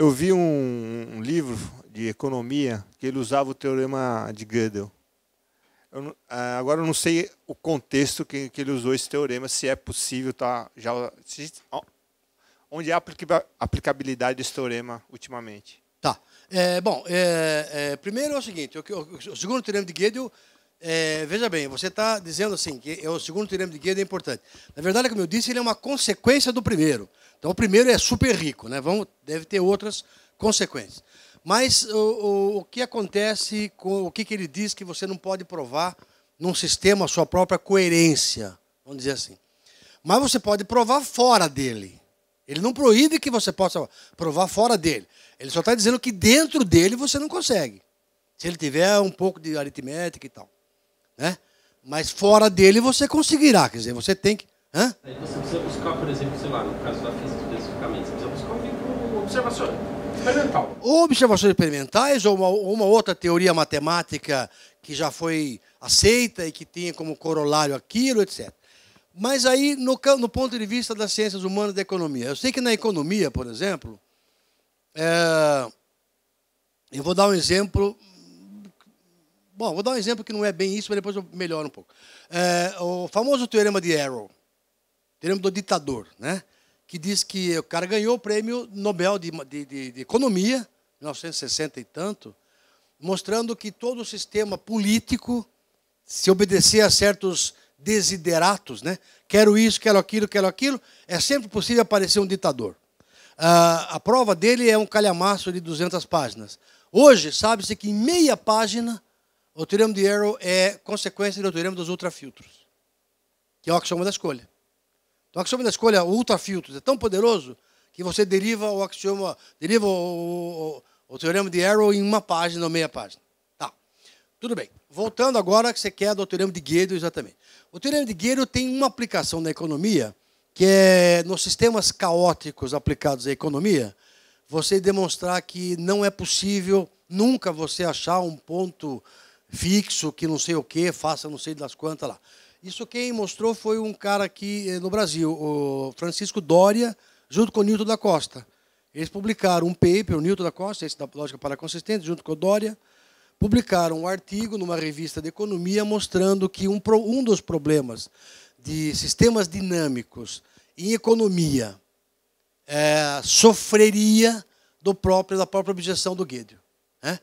Eu vi um, um, livro de economia que ele usava o teorema de Gödel. Eu, ah, agora eu não sei o contexto que, que ele usou esse teorema, se é possível, tá, já, se, onde é a aplicabilidade desse teorema ultimamente. Tá. É, bom, é, é, primeiro é o seguinte, o, o, o segundo teorema de Gödel, é, veja bem, você está dizendo assim, que é o segundo teorema de Gödel é importante. Na verdade, como eu disse, ele é uma consequência do primeiro. Então, o primeiro é super rico, né? Vamos, deve ter outras consequências. Mas o, o, o que acontece, com, o que, que ele diz que você não pode provar num sistema a sua própria coerência, vamos dizer assim. Mas você pode provar fora dele. Ele não proíbe que você possa provar fora dele. Ele só está dizendo que dentro dele você não consegue. Se ele tiver um pouco de aritmética e tal. Né? Mas fora dele você conseguirá. Quer dizer, você tem que Hã? Aí você precisa buscar, por exemplo, sei lá, no caso da física especificamente, você precisa buscar um vínculo observacional. Experimental. Ou observações experimentais, ou uma, ou uma outra teoria matemática que já foi aceita e que tinha como corolário aquilo, etc. Mas aí, no, no, ponto de vista das ciências humanas e da economia, eu sei que na economia, por exemplo, é, eu vou dar um exemplo. Bom, vou dar um exemplo que não é bem isso, mas depois eu melhoro um pouco. É, o famoso teorema de Arrow teremos do ditador, né? que diz que o cara ganhou o prêmio Nobel de, de, de, de Economia, 1960 e tanto, mostrando que todo o sistema político, se obedecer a certos desideratos, né? quero isso, quero aquilo, quero aquilo, é sempre possível aparecer um ditador. Ah, a prova dele é um calhamaço de 200 páginas. Hoje, sabe-se que em meia página, o teorema de Arrow é consequência do teorema dos ultrafiltros, que é o axioma da escolha. Então, o axioma da escolha ultrafiltros é tão poderoso que você deriva o axioma, deriva o, o, o teorema de Arrow em uma página ou meia página. Tá. Tudo bem. Voltando agora que você quer do teorema de Gödel exatamente. O teorema de Gödel tem uma aplicação na economia que é nos sistemas caóticos aplicados à economia, você demonstrar que não é possível nunca você achar um ponto fixo que não sei o que, faça não sei das quantas lá. Isso quem mostrou foi um cara aqui eh, no Brasil, o Francisco Doria, junto com o Nilton da Costa. Eles publicaram um paper, o Nilton da Costa, esse da Lógica para Consistente, junto com o Dória, publicaram um artigo numa revista de economia mostrando que um, um dos problemas de sistemas dinâmicos em economia é, sofreria do próprio, da própria objeção do Guedes. Né?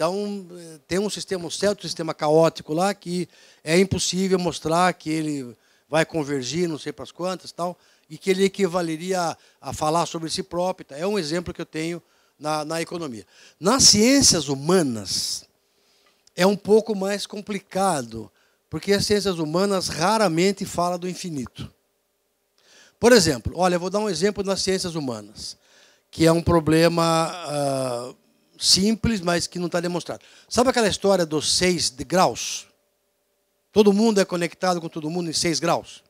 Então, eh, tem um sistema, certo, um sistema caótico lá que é impossível mostrar que ele vai convergir, não sei para as quantas, tal, e que ele equivaleria a, a, falar sobre si próprio. É um exemplo que eu tenho na, na economia. Nas ciências humanas, é um pouco mais complicado, porque as ciências humanas raramente falam do infinito. Por exemplo, olha, eu vou dar um exemplo nas ciências humanas, que é um problema uh, simples, mas que não está demonstrado. Sabe aquela história dos seis graus? Todo mundo é conectado com todo mundo em seis graus?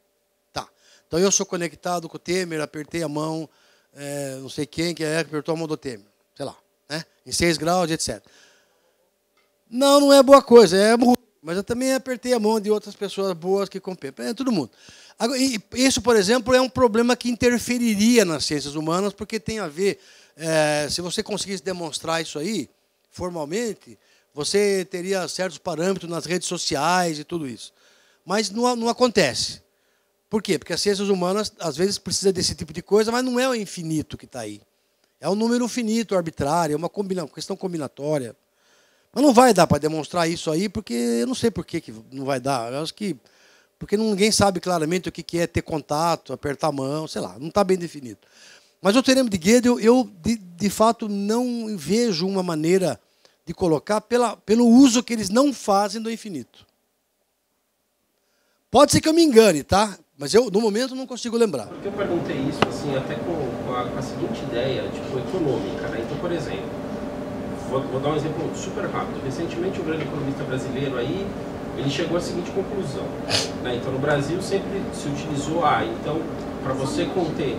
Tá. Então eu sou conectado com o Temer, apertei a mão, é, não sei quem que é que apertou a mão do Temer, sei lá, né? em seis graus, etc. Não, não é boa coisa, é ruim. Mas eu também apertei a mão de outras pessoas boas que competem. É todo mundo. isso, por exemplo, é um problema que interferiria nas ciências humanas, porque tem a ver é, se você conseguisse demonstrar isso aí formalmente, você teria certos parâmetros nas redes sociais e tudo isso. Mas não, não acontece. Por quê? Porque as ciências humanas, às vezes, precisa desse tipo de coisa, mas não é o infinito que está aí. É um número finito, arbitrário, é uma combina questão combinatória. Mas não vai dar para demonstrar isso aí, porque eu não sei por que, que não vai dar. Eu acho que. Porque ninguém sabe claramente o que é ter contato, apertar a mão, sei lá, não está bem definido. Mas o Teorema de Gödel, eu, de, de fato, não vejo uma maneira de colocar pela, pelo uso que eles não fazem do infinito. Pode ser que eu me engane, tá? Mas eu, no momento, não consigo lembrar. Porque eu perguntei é isso, assim, até com a, com a seguinte ideia, tipo, econômica, né? Então, por exemplo, vou, vou, dar um exemplo super rápido. Recentemente, um grande economista brasileiro aí, ele chegou à seguinte conclusão. Né? Então, no Brasil, sempre se utilizou, ah, então, para você conter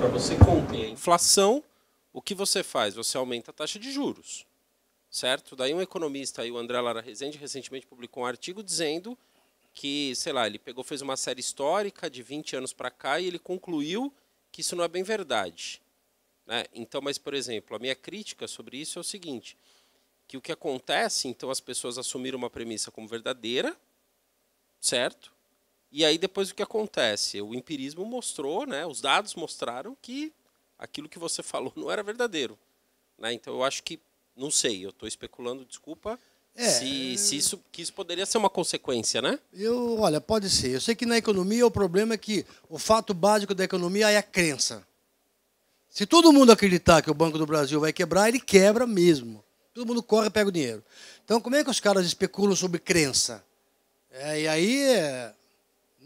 para você conter a inflação, o que você faz? Você aumenta a taxa de juros. Certo? Daí um economista, aí, o André Lara Rezende, recentemente publicou um artigo dizendo que, sei lá, ele pegou, fez uma série histórica de 20 anos para cá e ele concluiu que isso não é bem verdade. Né? Então, mas, por exemplo, a minha crítica sobre isso é o seguinte, que o que acontece, então, as pessoas assumiram uma premissa como verdadeira, certo? E aí depois o que acontece? O empirismo mostrou, né, os dados mostraram que aquilo que você falou não era verdadeiro. Né? Então eu acho que, não sei, eu estou especulando, desculpa, é, se, se, isso, que isso poderia ser uma consequência, né? Eu, olha, pode ser. Eu sei que na economia o problema é que o fato básico da economia é a crença. Se todo mundo acreditar que o Banco do Brasil vai quebrar, ele quebra mesmo. Todo mundo corre e pega o dinheiro. Então, como é que os caras especulam sobre crença? É, e aí é,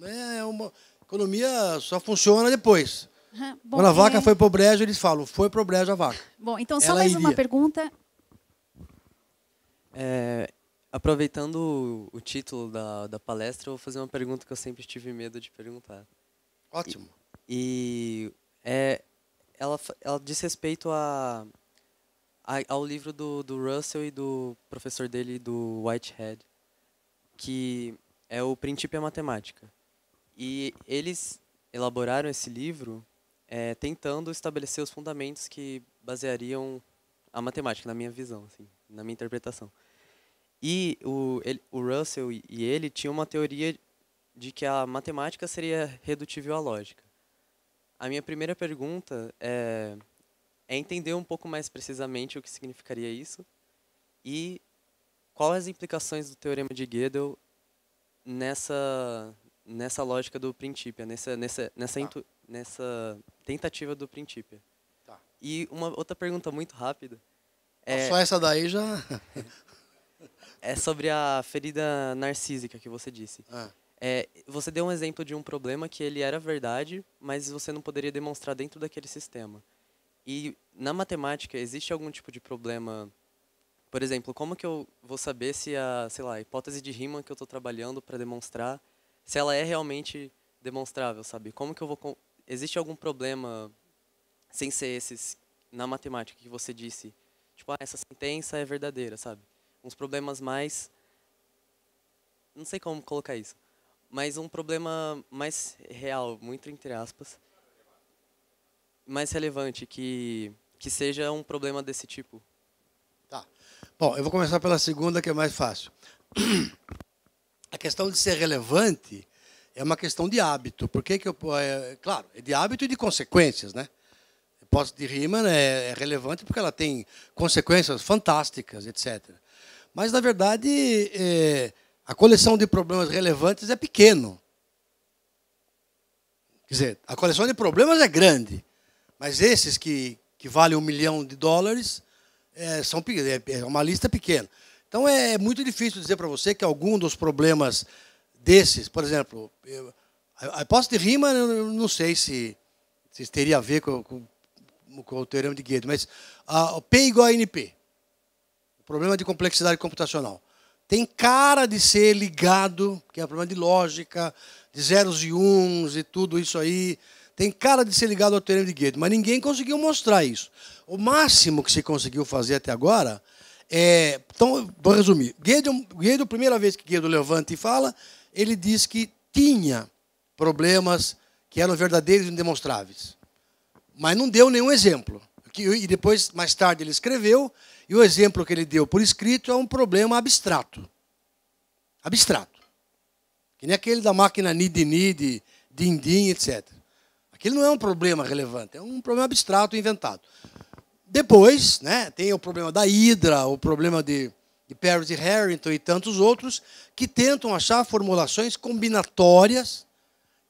é uma economia só funciona depois. Uhum. Bom, Quando a é. vaca é... foi para o brejo, eles falam, foi para o brejo a vaca. Bom, então só Ela mais iria. uma pergunta. É, aproveitando o, título da, da palestra, eu vou fazer uma pergunta que eu sempre tive medo de perguntar. Ótimo. E, e é, ela, ela diz respeito a, a, ao livro do, do Russell e do professor dele, do Whitehead, que é o Princípio Matemática. E eles elaboraram esse livro é, tentando estabelecer os fundamentos que baseariam a matemática, na minha visão, assim, na minha interpretação. E o, ele, o Russell e ele tinham uma teoria de que a matemática seria redutível à lógica. A minha primeira pergunta é, é entender um pouco mais precisamente o que significaria isso e quais as implicações do teorema de Gödel nessa nessa lógica do princípio, é nessa nessa nessa, tá. intu, nessa tentativa do princípio. Tá. E uma outra pergunta muito rápida. É, Só essa daí já. é sobre a ferida narcísica que você disse. É. é, você deu um exemplo de um problema que ele era verdade, mas você não poderia demonstrar dentro daquele sistema. E na matemática existe algum tipo de problema? Por exemplo, como que eu vou saber se a, sei lá, a hipótese de Riemann que eu estou trabalhando para demonstrar se ela é realmente demonstrável, sabe? Como que eu vou existe algum problema sem ser esses na matemática que você disse? Tipo, ah, essa sentença é verdadeira, sabe? Uns problemas mais não sei como colocar isso, mas um problema mais real, muito entre aspas, mais relevante que que seja um problema desse tipo. Tá. Bom, eu vou começar pela segunda que é mais fácil. a questão de ser relevante é uma questão de hábito. Por que, que eu. É, claro, é de hábito e de consequências, né? posse de Riemann é, é relevante porque ela tem consequências fantásticas, etc. Mas, na verdade, é, a coleção de problemas relevantes é pequeno. Quer dizer, a coleção de problemas é grande, mas esses que, que valem um milhão de dólares é, são, é, é uma lista pequena. Então é, é muito difícil dizer para você que algum dos problemas desses, por exemplo, eu, a hipótese de Riemann, eu não sei se, se teria a ver com, com, com o teorema de Guedes, mas a, o P igual a NP, o problema de complexidade computacional, tem cara de ser ligado, que é um problema de lógica, de zeros e uns e tudo isso aí, tem cara de ser ligado ao teorema de Guedes, mas ninguém conseguiu mostrar isso. O máximo que se conseguiu fazer até agora é, então, vou resumir. Guedo, é é a primeira vez que Guedo levanta e fala, ele diz que tinha problemas que eram verdadeiros e indemonstráveis. Mas não deu nenhum exemplo. E depois, mais tarde, ele escreveu, e o exemplo que ele deu por escrito é um problema abstrato. Abstrato. Que nem aquele da máquina nid-nid, din-din, etc. Aquilo não é um problema relevante, é um problema abstrato inventado. Depois, né, tem o problema da Hidra, o problema de, de Paris e Harrington e tantos outros, que tentam achar formulações combinatórias,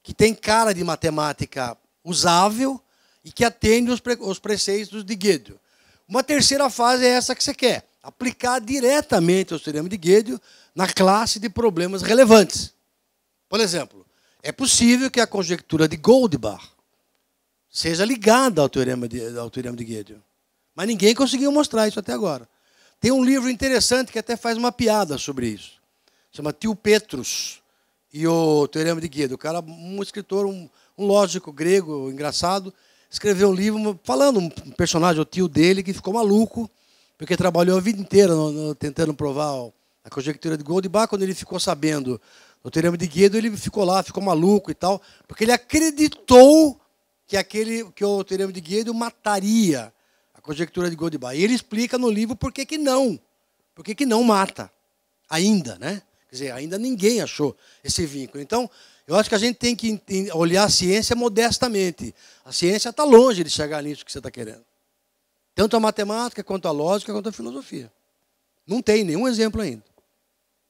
que têm cara de matemática usável e que atendem os, pre, os preceitos de Guedel. Uma terceira fase é essa que você quer, aplicar diretamente o teorema de Guedel na classe de problemas relevantes. Por exemplo, é possível que a conjectura de Goldbach seja ligada ao teorema de, ao teorema de mas ninguém conseguiu mostrar isso até agora. Tem um livro interessante que até faz uma piada sobre isso. Chama Tio Petrus e o Teorema de Guia. O cara, um escritor, um, um lógico grego, engraçado, escreveu um livro falando um personagem, o tio dele, que ficou maluco, porque trabalhou a vida inteira no, no, tentando provar a conjectura de Goldbach. Quando ele ficou sabendo do Teorema de Guedo, ele ficou lá, ficou maluco e tal, porque ele acreditou que aquele que o Teorema de Guedo mataria conjectura de Goldbach. E ele explica no livro por que, que não. Por que, que não mata. Ainda, né? Quer dizer, ainda ninguém achou esse vínculo. Então, eu acho que a gente tem que olhar a ciência modestamente. A ciência está longe de chegar nisso que você está querendo. Tanto a matemática, quanto a lógica, quanto a filosofia. Não tem nenhum exemplo ainda.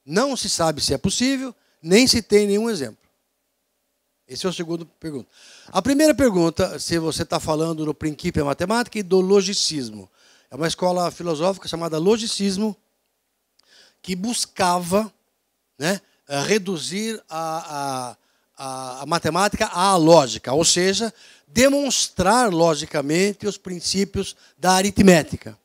Não se sabe se é possível, nem se tem nenhum exemplo. Esse é o segundo pergunta. A primeira pergunta, se você está falando do princípio é matemática e do logicismo. É uma escola filosófica chamada logicismo que buscava né, eh, reduzir a, a, a matemática à lógica, ou seja, demonstrar logicamente os princípios da aritmética.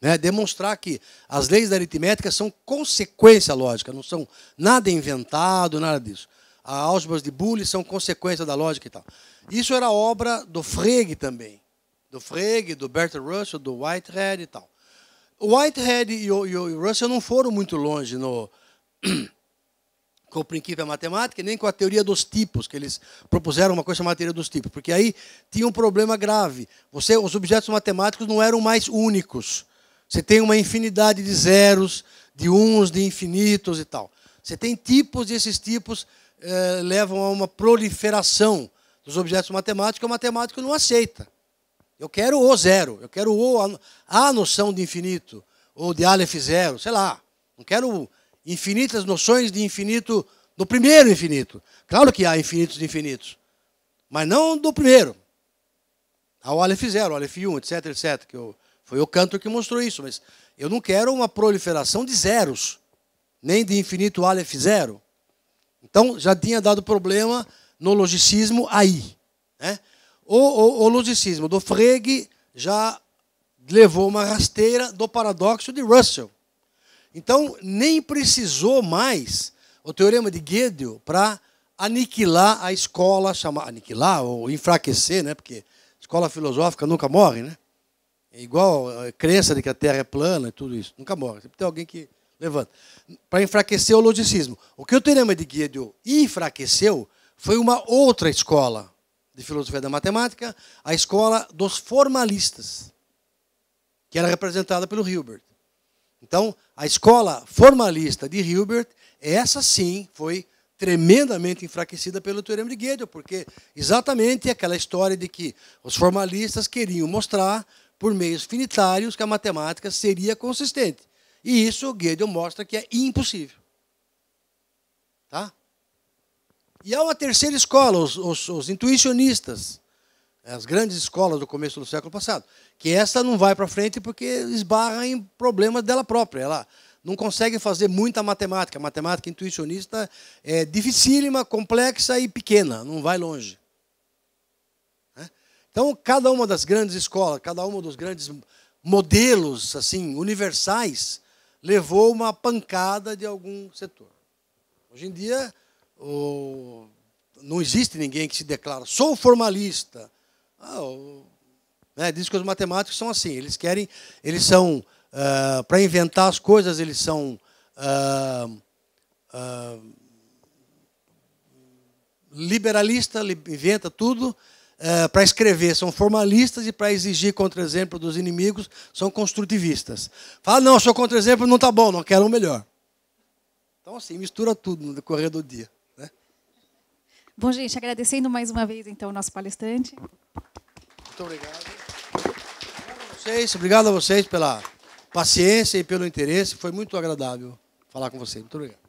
Né, demonstrar que as leis da aritmética são consequência lógica, não são nada inventado, nada disso a álgebras de Boole são consequência da lógica e tal. Isso era obra do Frege também. Do Frege, do Bertrand Russell, do Whitehead e tal. O Whitehead e o, e o Russell não foram muito longe no, com o princípio da matemática, nem com a teoria dos tipos, que eles propuseram uma coisa chamada teoria dos tipos, porque aí tinha um problema grave. Você, os objetos matemáticos não eram mais únicos. Você tem uma infinidade de zeros, de uns, de infinitos e tal. Você tem tipos e esses tipos eh, levam a uma proliferação dos objetos matemáticos, a matemática não aceita. Eu quero o zero, eu quero o, a noção de infinito, ou de Aleph zero, sei lá. Não quero infinitas noções de infinito do primeiro infinito. Claro que há infinitos de infinitos, mas não do primeiro. Há o Aleph zero, o Aleph um, etc, etc. Que eu, foi o Cantor que mostrou isso, mas eu não quero uma proliferação de zeros, nem de infinito Aleph zero. Então já tinha dado problema no logicismo aí. Né? O, o, o logicismo do Frege já levou uma rasteira do paradoxo de Russell. Então nem precisou mais o teorema de Gödel para aniquilar a escola, chamar, aniquilar ou enfraquecer, né? porque escola filosófica nunca morre, né? É igual a é, crença de que a Terra é plana e tudo isso. Nunca morre. Sempre tem alguém que levanta. Para enfraquecer o logicismo. O que o Teorema de Gödel enfraqueceu foi uma outra escola de filosofia da matemática, a escola dos formalistas, que era representada pelo Hilbert. Então, a escola formalista de Hilbert, essa sim foi tremendamente enfraquecida pelo Teorema de Gödel, porque exatamente aquela história de que os formalistas queriam mostrar, por meios finitários, que a matemática seria consistente. E isso Gödel mostra que é impossível. Tá? E há uma terceira escola, os, os, os intuicionistas, as grandes escolas do começo do século passado, que essa não vai para frente porque esbarra em problemas dela própria. Ela não consegue fazer muita matemática. A matemática intuicionista é dificílima, complexa e pequena, não vai longe. Né? Então, cada uma das grandes escolas, cada um dos grandes modelos assim universais levou uma pancada de algum setor. Hoje em dia, o... não existe ninguém que se declara, sou formalista. Ah, o... né, diz que os matemáticos são assim, eles querem, eles são, uh, ah, para inventar as coisas, eles são. Uh, uh, liberalista, inventa tudo, eh, para escrever são formalistas e para exigir contra-exemplo dos inimigos são construtivistas. Fala, não, seu contra-exemplo não está bom, não quero um melhor. Então, assim, mistura tudo no decorrer do dia. Né? Bom, gente, agradecendo mais uma vez, então, o nosso palestrante. Muito obrigado. Obrigado a vocês, obrigado a vocês pela paciência e pelo interesse. Foi muito agradável falar com vocês. Muito obrigado.